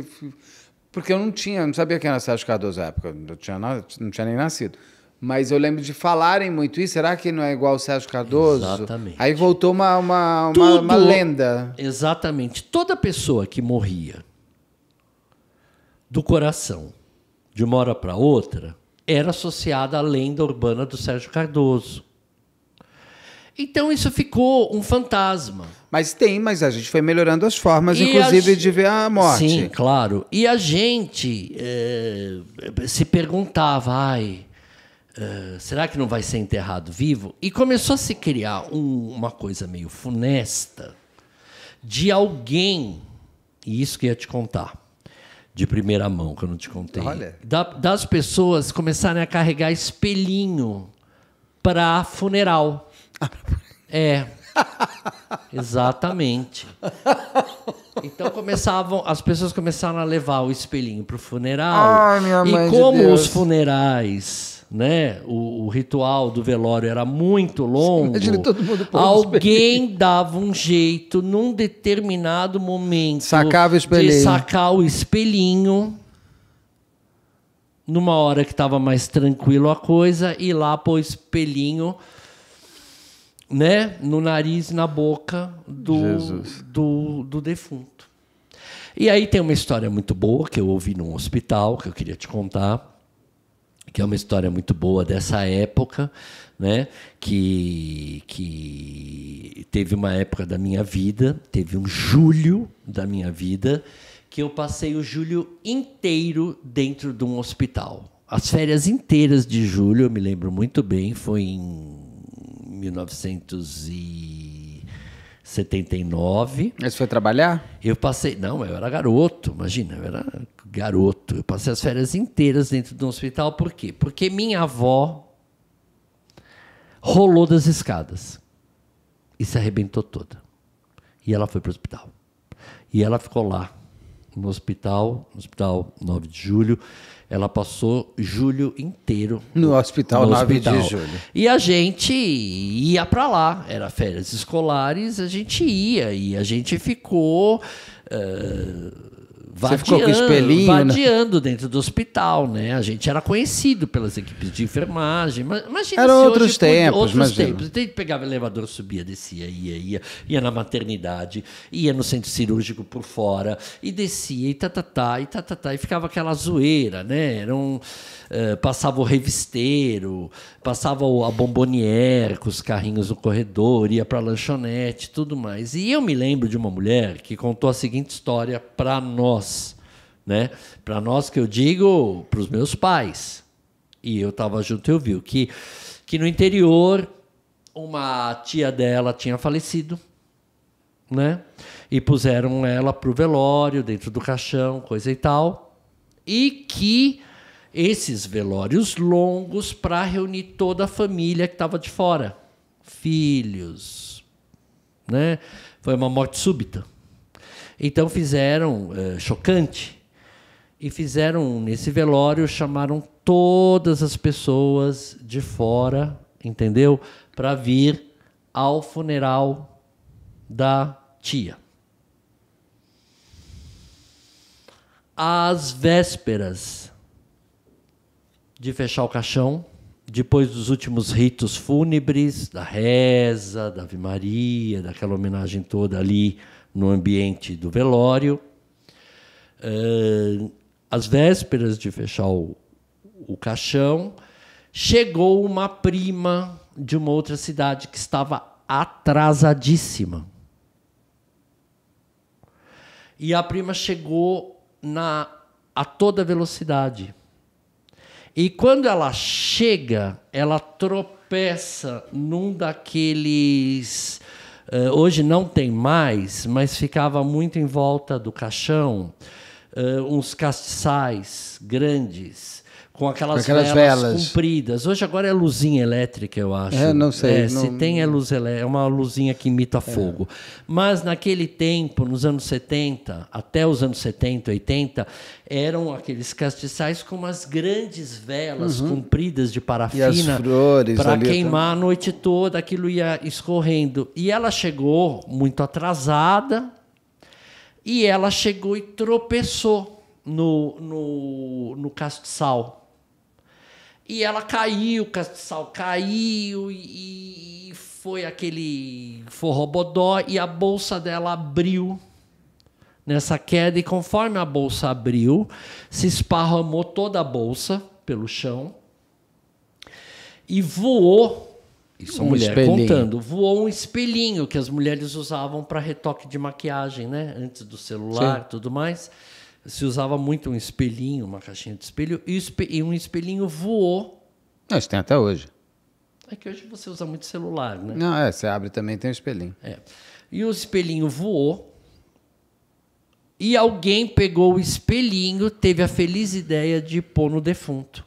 porque eu não tinha, não sabia quem era Sérgio Cardoso na época, não tinha, não tinha nem nascido. Mas eu lembro de falarem muito isso. Será que não é igual o Sérgio Cardoso? Exatamente. Aí voltou uma, uma, uma, Tudo, uma lenda. Exatamente. Toda pessoa que morria do coração de uma hora para outra era associada à lenda urbana do Sérgio Cardoso. Então isso ficou um fantasma. Mas tem, mas a gente foi melhorando as formas, e inclusive, a... de ver a morte. Sim, claro. E a gente é, se perguntava, ai, eh, será que não vai ser enterrado vivo? E começou a se criar um, uma coisa meio funesta de alguém, e isso que eu ia te contar, de primeira mão, que eu não te contei, da, das pessoas começarem a carregar espelhinho para funeral. É. Exatamente. Então começavam, as pessoas começaram a levar o espelhinho para o funeral. Ai, minha mãe e como de Deus. os funerais, né? O, o, ritual do velório era muito longo. todo mundo alguém dava um jeito num determinado momento Sacava o espelhinho. de sacar o espelhinho numa hora que estava mais tranquilo a coisa e lá pôr o espelhinho né, no nariz e na boca do, Jesus. do, do defunto. E aí tem uma história muito boa que eu ouvi num hospital, que eu queria te contar, que é uma história muito boa dessa época, né? Que, que teve uma época da minha vida, teve um julho da minha vida, que eu passei o julho inteiro dentro de um hospital. As férias inteiras de julho, eu me lembro muito bem, foi em 1979. Mas foi trabalhar? Eu passei. Não, eu era garoto, imagina, eu era garoto. Eu passei as férias inteiras dentro de um hospital, por quê? Porque minha avó rolou das escadas e se arrebentou toda. E ela foi para o hospital. E ela ficou lá, no hospital, no hospital 9 de julho. Ela passou julho inteiro no, hospital, no 9 hospital. de julho. E a gente ia para lá, era férias escolares, a gente ia e a gente ficou. Uh, Vadiando, Você ficou com espelhinho? Né? Vadiando né? dentro do hospital, né? A gente era conhecido pelas equipes de enfermagem. Mas, imagina Eram outros hoje, tempos, outros imagina. tempos. Então, pegava elevador, subia, descia, ia, ia, ia na maternidade, ia no centro cirúrgico por fora, e descia, e tatatá, tá, tá, e tatatá, tá, e ficava aquela zoeira, né? Era um eh, passava o revisteiro, passava a bombonier com os carrinhos no corredor, ia para a lanchonete, tudo mais. E eu me lembro de uma mulher que contou a seguinte história para nós, né? Para nós que eu digo, para os meus pais. E eu estava junto, eu vi que que no interior uma tia dela tinha falecido, né? E puseram ela pro velório, dentro do caixão, coisa e tal. E que esses velórios longos para reunir toda a família que estava de fora, filhos, né? Foi uma morte súbita. Então fizeram é, chocante e fizeram nesse velório chamaram todas as pessoas de fora, entendeu? Para vir ao funeral da tia. Às vésperas de fechar o caixão, depois dos últimos ritos fúnebres, da reza, da Ave Maria, daquela homenagem toda ali no ambiente do velório. Ah, às vésperas de fechar o, o caixão, chegou uma prima de uma outra cidade que estava atrasadíssima. E a prima chegou na a toda velocidade. E quando ela chega, ela tropeça num daqueles. Uh, hoje não tem mais, mas ficava muito em volta do caixão uh, uns castiçais grandes com aquelas, com aquelas velas, velas, compridas. Hoje agora é luzinha elétrica, eu acho. É, não sei. É, não... Se tem é luz elétrica, é uma luzinha que imita é. fogo. Mas naquele tempo, nos anos 70, até os anos 70, 80, eram aqueles castiçais com umas grandes velas uhum. compridas de parafina para queimar a noite toda, aquilo ia escorrendo. E ela chegou muito atrasada. E ela chegou e tropeçou no, no, no castiçal. E ela caiu, o castiçal caiu e, e foi aquele forrobodó e a bolsa dela abriu nessa queda e conforme a bolsa abriu, se esparramou toda a bolsa pelo chão e voou. Isso é um mulher espelhinho. contando, voou um espelhinho que as mulheres usavam para retoque de maquiagem, né? Antes do celular, e tudo mais se usava muito um espelhinho, uma caixinha de espelho, e, um espelhinho voou. Não, isso tem até hoje. É que hoje você usa muito celular, né? Não, é, você abre também tem um espelhinho. É. E o espelhinho voou. E alguém pegou o espelhinho, teve a feliz ideia de pôr no defunto.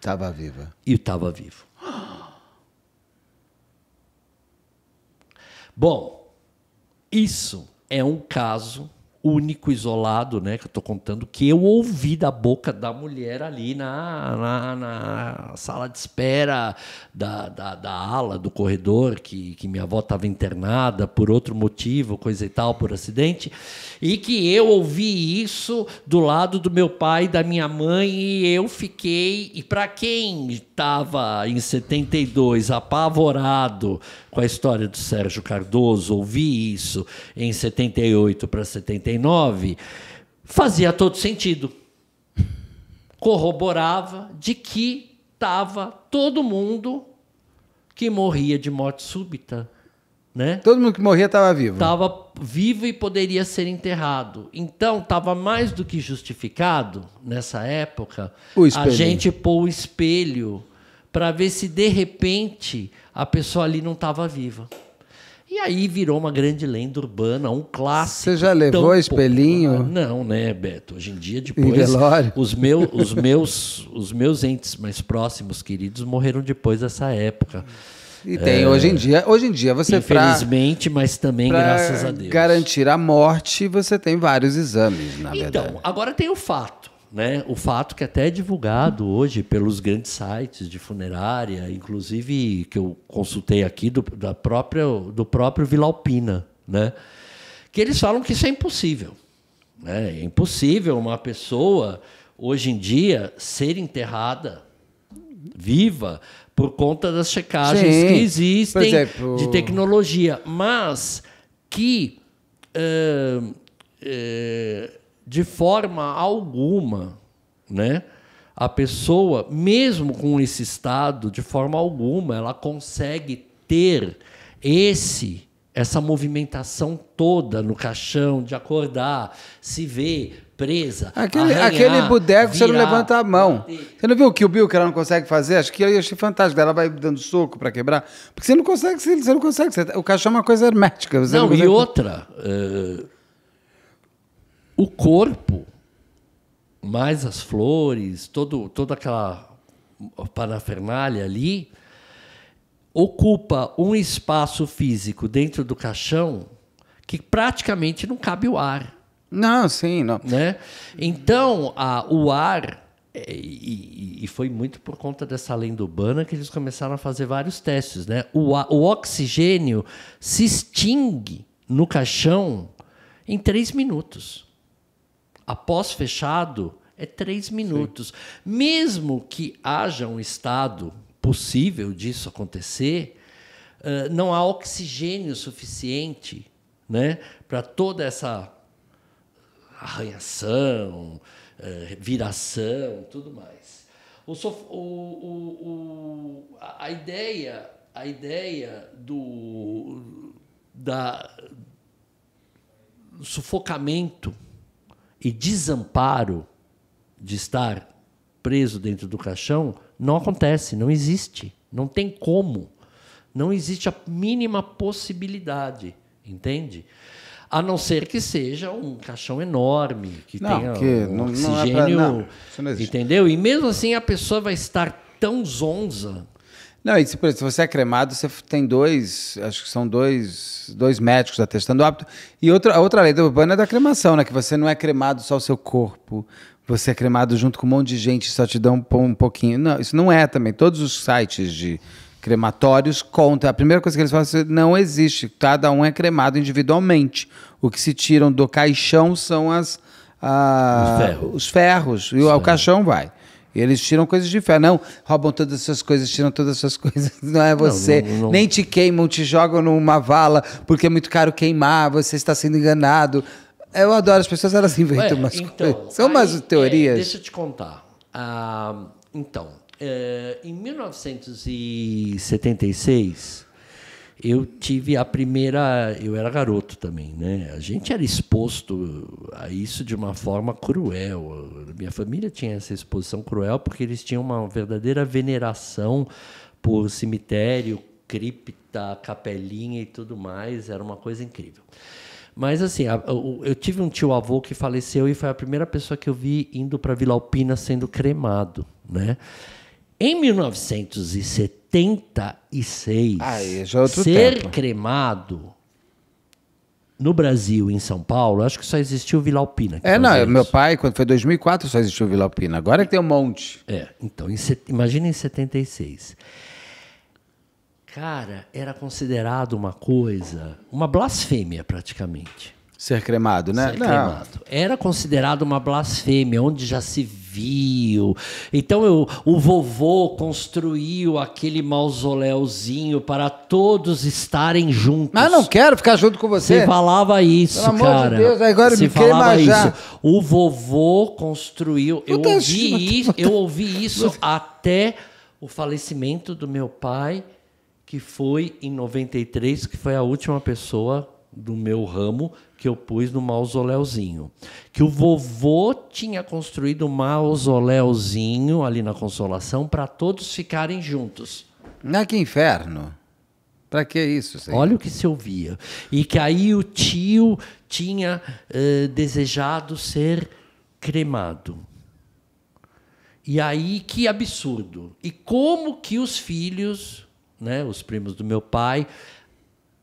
Tava viva. E tava vivo. Bom, isso é um caso único, isolado, né? Que eu tô contando, que eu ouvi da boca da mulher ali na, na, na sala de espera da, da, da, ala, do corredor, que, que minha avó estava internada por outro motivo, coisa e tal, por acidente, e que eu ouvi isso do lado do meu pai, da minha mãe, e eu fiquei. E para quem estava em 72 apavorado com a história do Sérgio Cardoso, ouvi isso em 78 para 79. 89, fazia todo sentido. Corroborava de que estava todo mundo que morria de morte súbita. Né? Todo mundo que morria estava vivo. Estava vivo e poderia ser enterrado. Então, estava mais do que justificado, nessa época, a gente pôr o espelho para ver se, de repente, a pessoa ali não estava viva. E aí virou uma grande lenda urbana, um clássico. Você já levou espelhinho? Não, né, Beto? Hoje em dia, depois. Os, meu, os, meus, os meus entes mais próximos, queridos, morreram depois dessa época. E tem é, hoje em dia. Hoje em dia você Infelizmente, pra, mas também graças a Deus. Garantir a morte, você tem vários exames, na então, verdade. Então, agora tem o fato né, o fato que é até é divulgado hoje pelos grandes sites de funerária, inclusive que eu consultei aqui do, da própria, do próprio Vila Alpina, né, que eles falam que isso é impossível. Né? É impossível uma pessoa, hoje em dia, ser enterrada viva por conta das checagens Sim. que existem exemplo... de tecnologia, mas que. Uh, uh, de forma alguma, né? A pessoa, mesmo com esse estado, de forma alguma, ela consegue ter esse essa movimentação toda no caixão, de acordar, se ver presa. Aquele, arranhar, aquele boneco que você não levanta a mão. Bater. Você não viu o que o Bill que ela não consegue fazer? Acho que eu achei fantástico. Ela vai dando soco para quebrar. Porque você não consegue, você não consegue. O caixão é uma coisa hermética. não, não e outra. Uh, o corpo, mais as flores, todo, toda aquela parafernália ali, ocupa um espaço físico dentro do caixão que praticamente não cabe o ar. Não, sim, não. Né? Então, a, o ar é, e, e, foi muito por conta dessa lenda urbana que eles começaram a fazer vários testes, né? O, o oxigênio se extingue no caixão em três minutos após fechado, é três minutos. Sim. Mesmo que haja um estado possível disso acontecer, eh, não há oxigênio suficiente né, para toda essa arranhação, eh, viração, tudo mais. o, o, o, a ideia, a ideia do da sufocamento e desamparo de estar preso dentro do caixão não acontece, não existe, não tem como. Não existe a mínima possibilidade, entende? A não ser que seja um caixão enorme, que não, tenha que um não, oxigênio, não é pra, entendeu? E mesmo assim a pessoa vai estar tão zonza não, e se, se, você é cremado, você tem dois, acho que são dois, dois médicos atestando o hábito. E outra, a outra lei da urbana é da cremação, né? Que você não é cremado só o seu corpo. Você é cremado junto com um monte de gente, só te dão um, um pouquinho. Não, isso não é também. Todos os sites de crematórios contam. A primeira coisa que eles falam é que não existe. Cada um é cremado individualmente. O que se tiram do caixão são as, ah, os ferros. Os ferros. E o caixão vai. E eles tiram coisas de fé. Não, roubam todas essas coisas, tiram todas essas coisas. Não é você. Não, não, não. Nem te queimam, te jogam numa vala porque é muito caro queimar, você está sendo enganado. Eu adoro as pessoas, elas inventam Ué, umas então, coisas. São aí, umas é, teorias. É, deixa eu te contar. Ah, então, é, em 1976, eu tive a primeira. Eu era garoto também, né? A gente era exposto a isso de uma forma cruel. Minha família tinha essa exposição cruel porque eles tinham uma verdadeira veneração por cemitério, cripta, capelinha e tudo mais. Era uma coisa incrível. Mas assim, eu tive um tio avô que faleceu e foi a primeira pessoa que eu vi indo para Vila Alpina sendo cremado, né? Em 1970 76. Aí, já é outro ser tempo. cremado no Brasil, em São Paulo, acho que só existiu Vila Alpina. É, não, isso. É, meu pai, quando foi 2004, só existiu Vila Alpina. Agora é que tem um monte. É, então, em, imagina em 76. Cara, era considerado uma coisa, uma blasfêmia praticamente. Ser cremado, né? Ser cremado. Era considerado uma blasfêmia, onde já se viu. Então eu, o vovô construiu aquele mausoléuzinho para todos estarem juntos. Mas eu não quero ficar junto com você. Se falava isso, Pelo cara. Pelo amor de Deus, agora se me falava isso. O vovô construiu. Eu ouvi, isso, eu ouvi isso até o falecimento do meu pai, que foi em 93, que foi a última pessoa do meu ramo que eu pus no mausoléuzinho. Que o vovô tinha construído um mausoléuzinho ali na Consolação para todos ficarem juntos. Ah, que inferno! Para que isso? Senhor? Olha o que se ouvia. E que aí o tio tinha eh, desejado ser cremado. E aí, que absurdo. E como que os filhos, né, os primos do meu pai,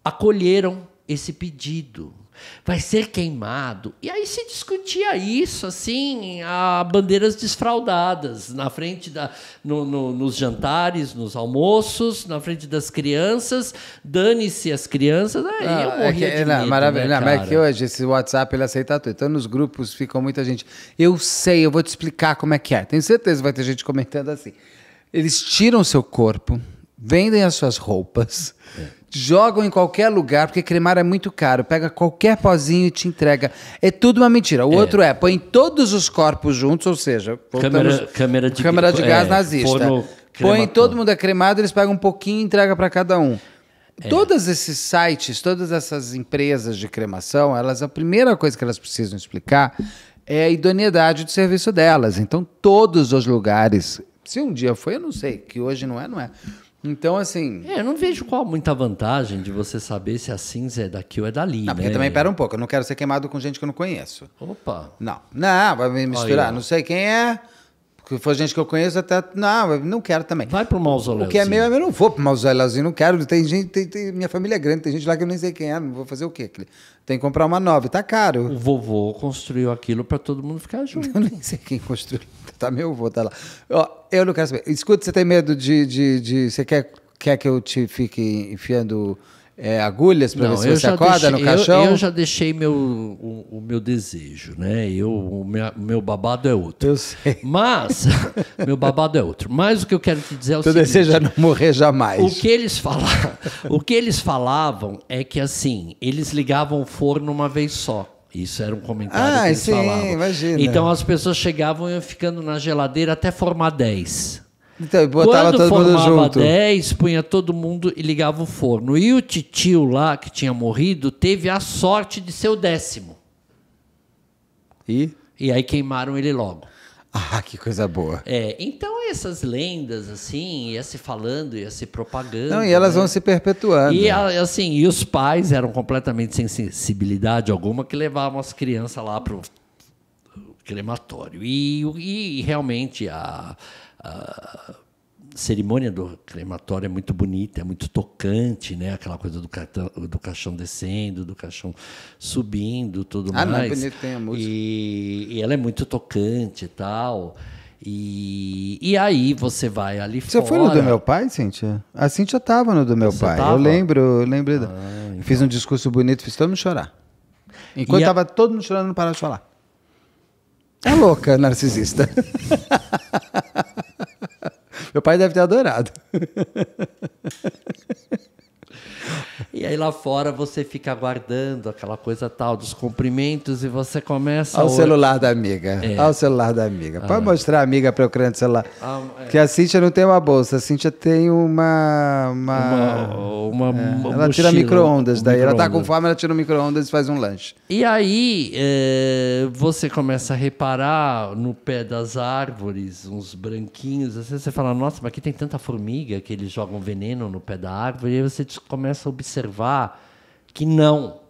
acolheram esse pedido vai ser queimado. E aí se discutia isso, assim, a bandeiras desfraldadas, na frente da, no, no, nos jantares, nos almoços, na frente das crianças, dane-se as crianças, aí não, eu é morria é que, de é, não, medo, né, maravilha, né, não, mas é que hoje esse WhatsApp ele aceita tudo. Então nos grupos fica muita gente, eu sei, eu vou te explicar como é que é. Tenho certeza que vai ter gente comentando assim. Eles tiram o seu corpo, vendem as suas roupas, é jogam em qualquer lugar, porque cremar é muito caro. Pega qualquer pozinho e te entrega. É tudo uma mentira. O é. outro é, põe todos os corpos juntos, ou seja, voltamos, câmera, câmera, de, câmera de é, gás nazista. põe todo mundo é cremado, eles pegam um pouquinho e entrega para cada um. É. Todos esses sites, todas essas empresas de cremação, elas a primeira coisa que elas precisam explicar é a idoneidade do serviço delas. Então, todos os lugares, se um dia foi, eu não sei, que hoje não é, não é. Então, assim. É, eu não vejo qual muita vantagem de você saber se a cinza é assim, daqui ou é dali. Não, né? porque também pera um pouco. Eu não quero ser queimado com gente que eu não conheço. Opa! Não. Não, vai me misturar. Não sei quem é. Porque foi gente que eu conheço até. Não, não quero também. Vai pro mausoléu. O que é meu, eu não vou pro mausoléuzinho, assim, não quero. Tem gente, tem, tem, minha família é grande, tem gente lá que eu nem sei quem é, não vou fazer o quê? Tem que comprar uma nova, tá caro. O vovô construiu aquilo para todo mundo ficar junto. Eu nem sei quem construiu. Tá meu vovô tá lá. Ó, eu não quero saber. Escuta, você tem medo de. de, de você quer, quer que eu te fique enfiando é, agulhas para ver se você acorda deixei, no caixão? Eu, eu já deixei meu, o, o, meu desejo, né? Eu, o meu, meu babado é outro. Eu sei. Mas, meu babado é outro. Mas o que eu quero te dizer é o tu seguinte... Tu deseja é não morrer jamais. O que, eles falavam, o que eles falavam é que, assim, eles ligavam o forno uma vez só. Isso era um comentário ah, que eles sim, falavam. imagina. Então as pessoas chegavam e iam ficando na geladeira até formar 10. Então, botava Quando todo mundo junto. 10, punha todo mundo e ligava o forno. E o titio lá, que tinha morrido, teve a sorte de ser o décimo. E? E aí queimaram ele logo. Ah, que coisa boa. É, então essas lendas, assim, ia se falando, ia se propagando. Não, e elas né? vão se perpetuando. E ah, assim, e os pais eram completamente sem sensibilidade alguma que levavam as crianças lá pro crematório. E, e realmente a, a cerimônia do crematório é muito bonita, é muito tocante, né? Aquela coisa do, cartão, do caixão descendo, do caixão subindo, tudo ah, mais. Ah, não, é bonito, tem a música. E, e ela é muito tocante e tal. E, e aí você vai ali você fora. Você foi no do meu pai, Cintia? A Cintia estava no do meu você pai. Tava? Eu lembro, eu lembrei. Ah, então. Fiz um discurso bonito, fiz todo mundo chorar. Enquanto estava a... todo mundo chorando, não parava de falar. É louca, narcisista. Meu pai deve ter adorado. e aí lá fora você fica aguardando aquela coisa tal dos cumprimentos e você começa. Olha o celular da amiga. É. Olha o celular da amiga. Pode ah. mostrar a amiga para eu criar o celular. Ah, é. Que a Cíntia não tem uma bolsa, a Cíntia tem uma. Uma. uma, uma é. Ela tira micro-ondas, daí micro ela tá com fome, ela tira o micro-ondas e faz um lanche. E aí é, você começa a reparar no pé das árvores, uns branquinhos, assim, você fala, nossa, mas aqui tem tanta formiga que eles jogam veneno no pé da árvore, e aí você começa a observar observar que não.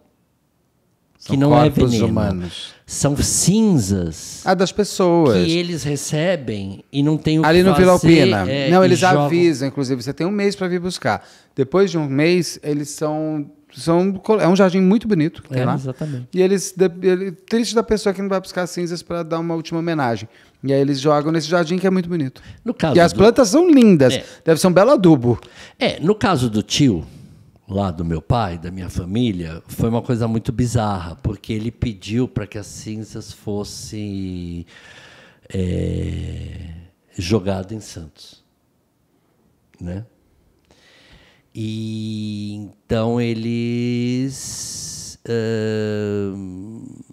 São que não é veneno. Humanos. São cinzas. Ah, das pessoas. Que eles recebem e não tem o Ali que no fazer, Vila Alpina. É, não, eles jogam... avisam, inclusive, você tem um mês para vir buscar. Depois de um mês, eles são são, é um jardim muito bonito que é, lá. Exatamente. E eles. Ele, triste da pessoa que não vai buscar cinzas para dar uma última homenagem. E aí eles jogam nesse jardim que é muito bonito. No caso e as do... plantas são lindas. É. Deve ser um belo adubo. É, no caso do tio, lá do meu pai, da minha família, foi uma coisa muito bizarra, porque ele pediu para que as cinzas fossem é, jogadas em Santos, né? E então eles uh,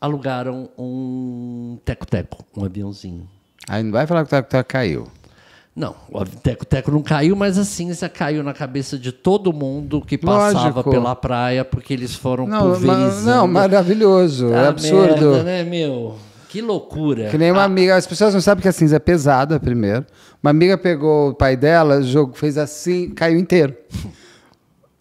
alugaram um teco-teco, um aviãozinho. Aí não vai falar que o teco-teco caiu. Não, o Teco-Teco não caiu, mas a assim, cinza caiu na cabeça de todo mundo que passava Lógico. pela praia, porque eles foram não, pulverizando. não, maravilhoso, é tá absurdo. Merda, né, meu? Que loucura. Que nem uma ah. amiga, as pessoas não sabem que a cinza é pesada, primeiro. Uma amiga pegou o pai dela, jogo fez assim, caiu inteiro.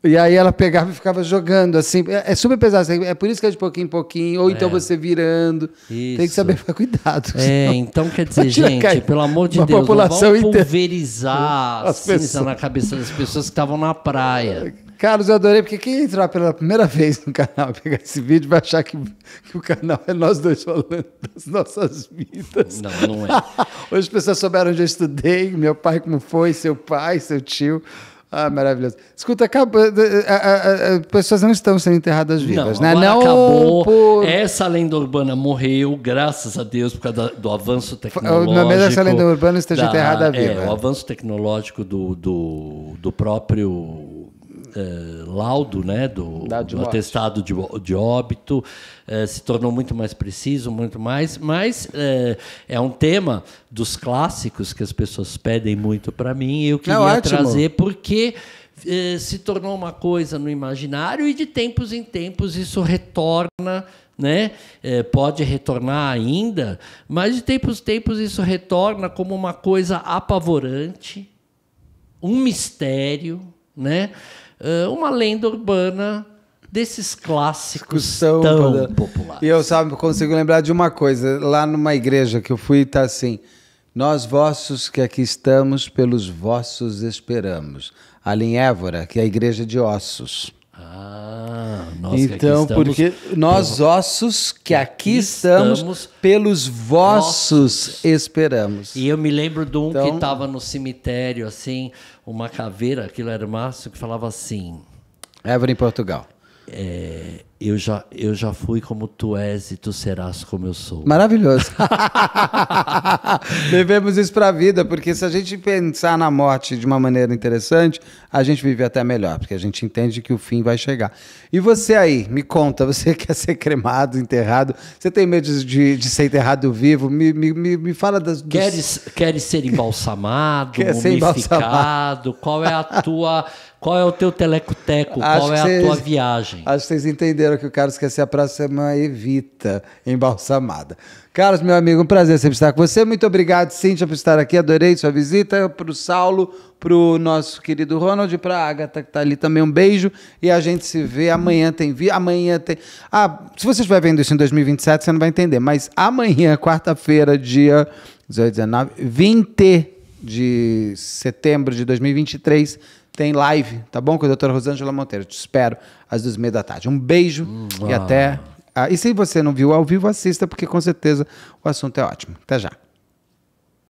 E aí ela pegava e ficava jogando, assim. É, é super pesado. Assim. É por isso que é de pouquinho em pouquinho, ou então é. então você virando. Isso. Tem que saber ficar cuidado. É, então quer dizer, gente, cair. pelo amor de Uma Deus, população não vão pulverizar as cinza na cabeça das pessoas que estavam na praia. Carlos, eu adorei, porque quem entrar pela primeira vez no canal pegar esse vídeo vai achar que, que o canal é nós dois falando das nossas vidas. Não, não é. Hoje as pessoas souberam onde eu estudei, meu pai como foi, seu pai, seu tio. Ah, maravilhoso. Escuta, acabou, eh, eh, eh, pessoas não estão sendo enterradas vivas, não, né? Não acabou. Por... Essa lenda urbana morreu, graças a Deus, por causa do avanço tecnológico. Na mesma essa lenda urbana esteja da, enterrada viva. É, o avanço tecnológico do, do, do próprio eh, laudo né, do, do atestado de, de óbito eh, se tornou muito mais preciso, muito mais, mas eh, é um tema dos clássicos que as pessoas pedem muito para mim e eu é queria é trazer porque se tornou uma coisa no imaginário e de tempos em tempos isso retorna né? É, pode retornar ainda, mas de tempos em tempos isso retorna como uma coisa apavorante, um mistério, né? uh, uma lenda urbana desses clássicos Discussão tão populares. E eu sabe, consigo lembrar de uma coisa, lá numa igreja que eu fui, tá assim: Nós vossos que aqui estamos, pelos vossos esperamos. Ali em Évora, que é a igreja de ossos. Ah, nós então, porque nós ossos que aqui estamos, estamos pelos vossos nossos. esperamos. E eu me lembro de um então, que estava no cemitério, assim, uma caveira, aquilo era Márcio, que falava assim. Évora em Portugal. É, eu já, eu já fui como tu és e tu serás como eu sou. Maravilhoso. Vivemos isso para a vida, porque se a gente pensar na morte de uma maneira interessante, a gente vive até melhor, porque a gente entende que o fim vai chegar. E você aí, me conta, você quer é ser cremado, enterrado? Você tem medo de, de ser enterrado vivo? Me, me, me, fala das. Dos... Queres, queres ser embalsamado, quer mumificado? Ser embalsamado? Qual é a tua. Qual é o teu telecoteco? qual é a tua viagem? Acho que vocês entenderam brincadeira que o Carlos quer a próxima evita embalsamada. Carlos, meu amigo, um prazer sempre estar com você. Muito obrigado, Cíntia, por estar aqui. Adorei sua visita. Para o Saulo, para o nosso querido Ronald e para a Agatha, que está ali também. Um beijo e a gente se vê. Amanhã tem vi. Amanhã tem. Ah, se você estiver vendo isso em 2027, você não vai entender. Mas amanhã, quarta-feira, dia 18, 19, 20 de setembro de 2023 tem live, tá bom? Com a doutora Rosângela Monteiro. Te espero às duas e meia da tarde. Um beijo e hum, até. Ah, e se você não viu ao vivo, assista, porque com certeza o assunto é ótimo. Até já.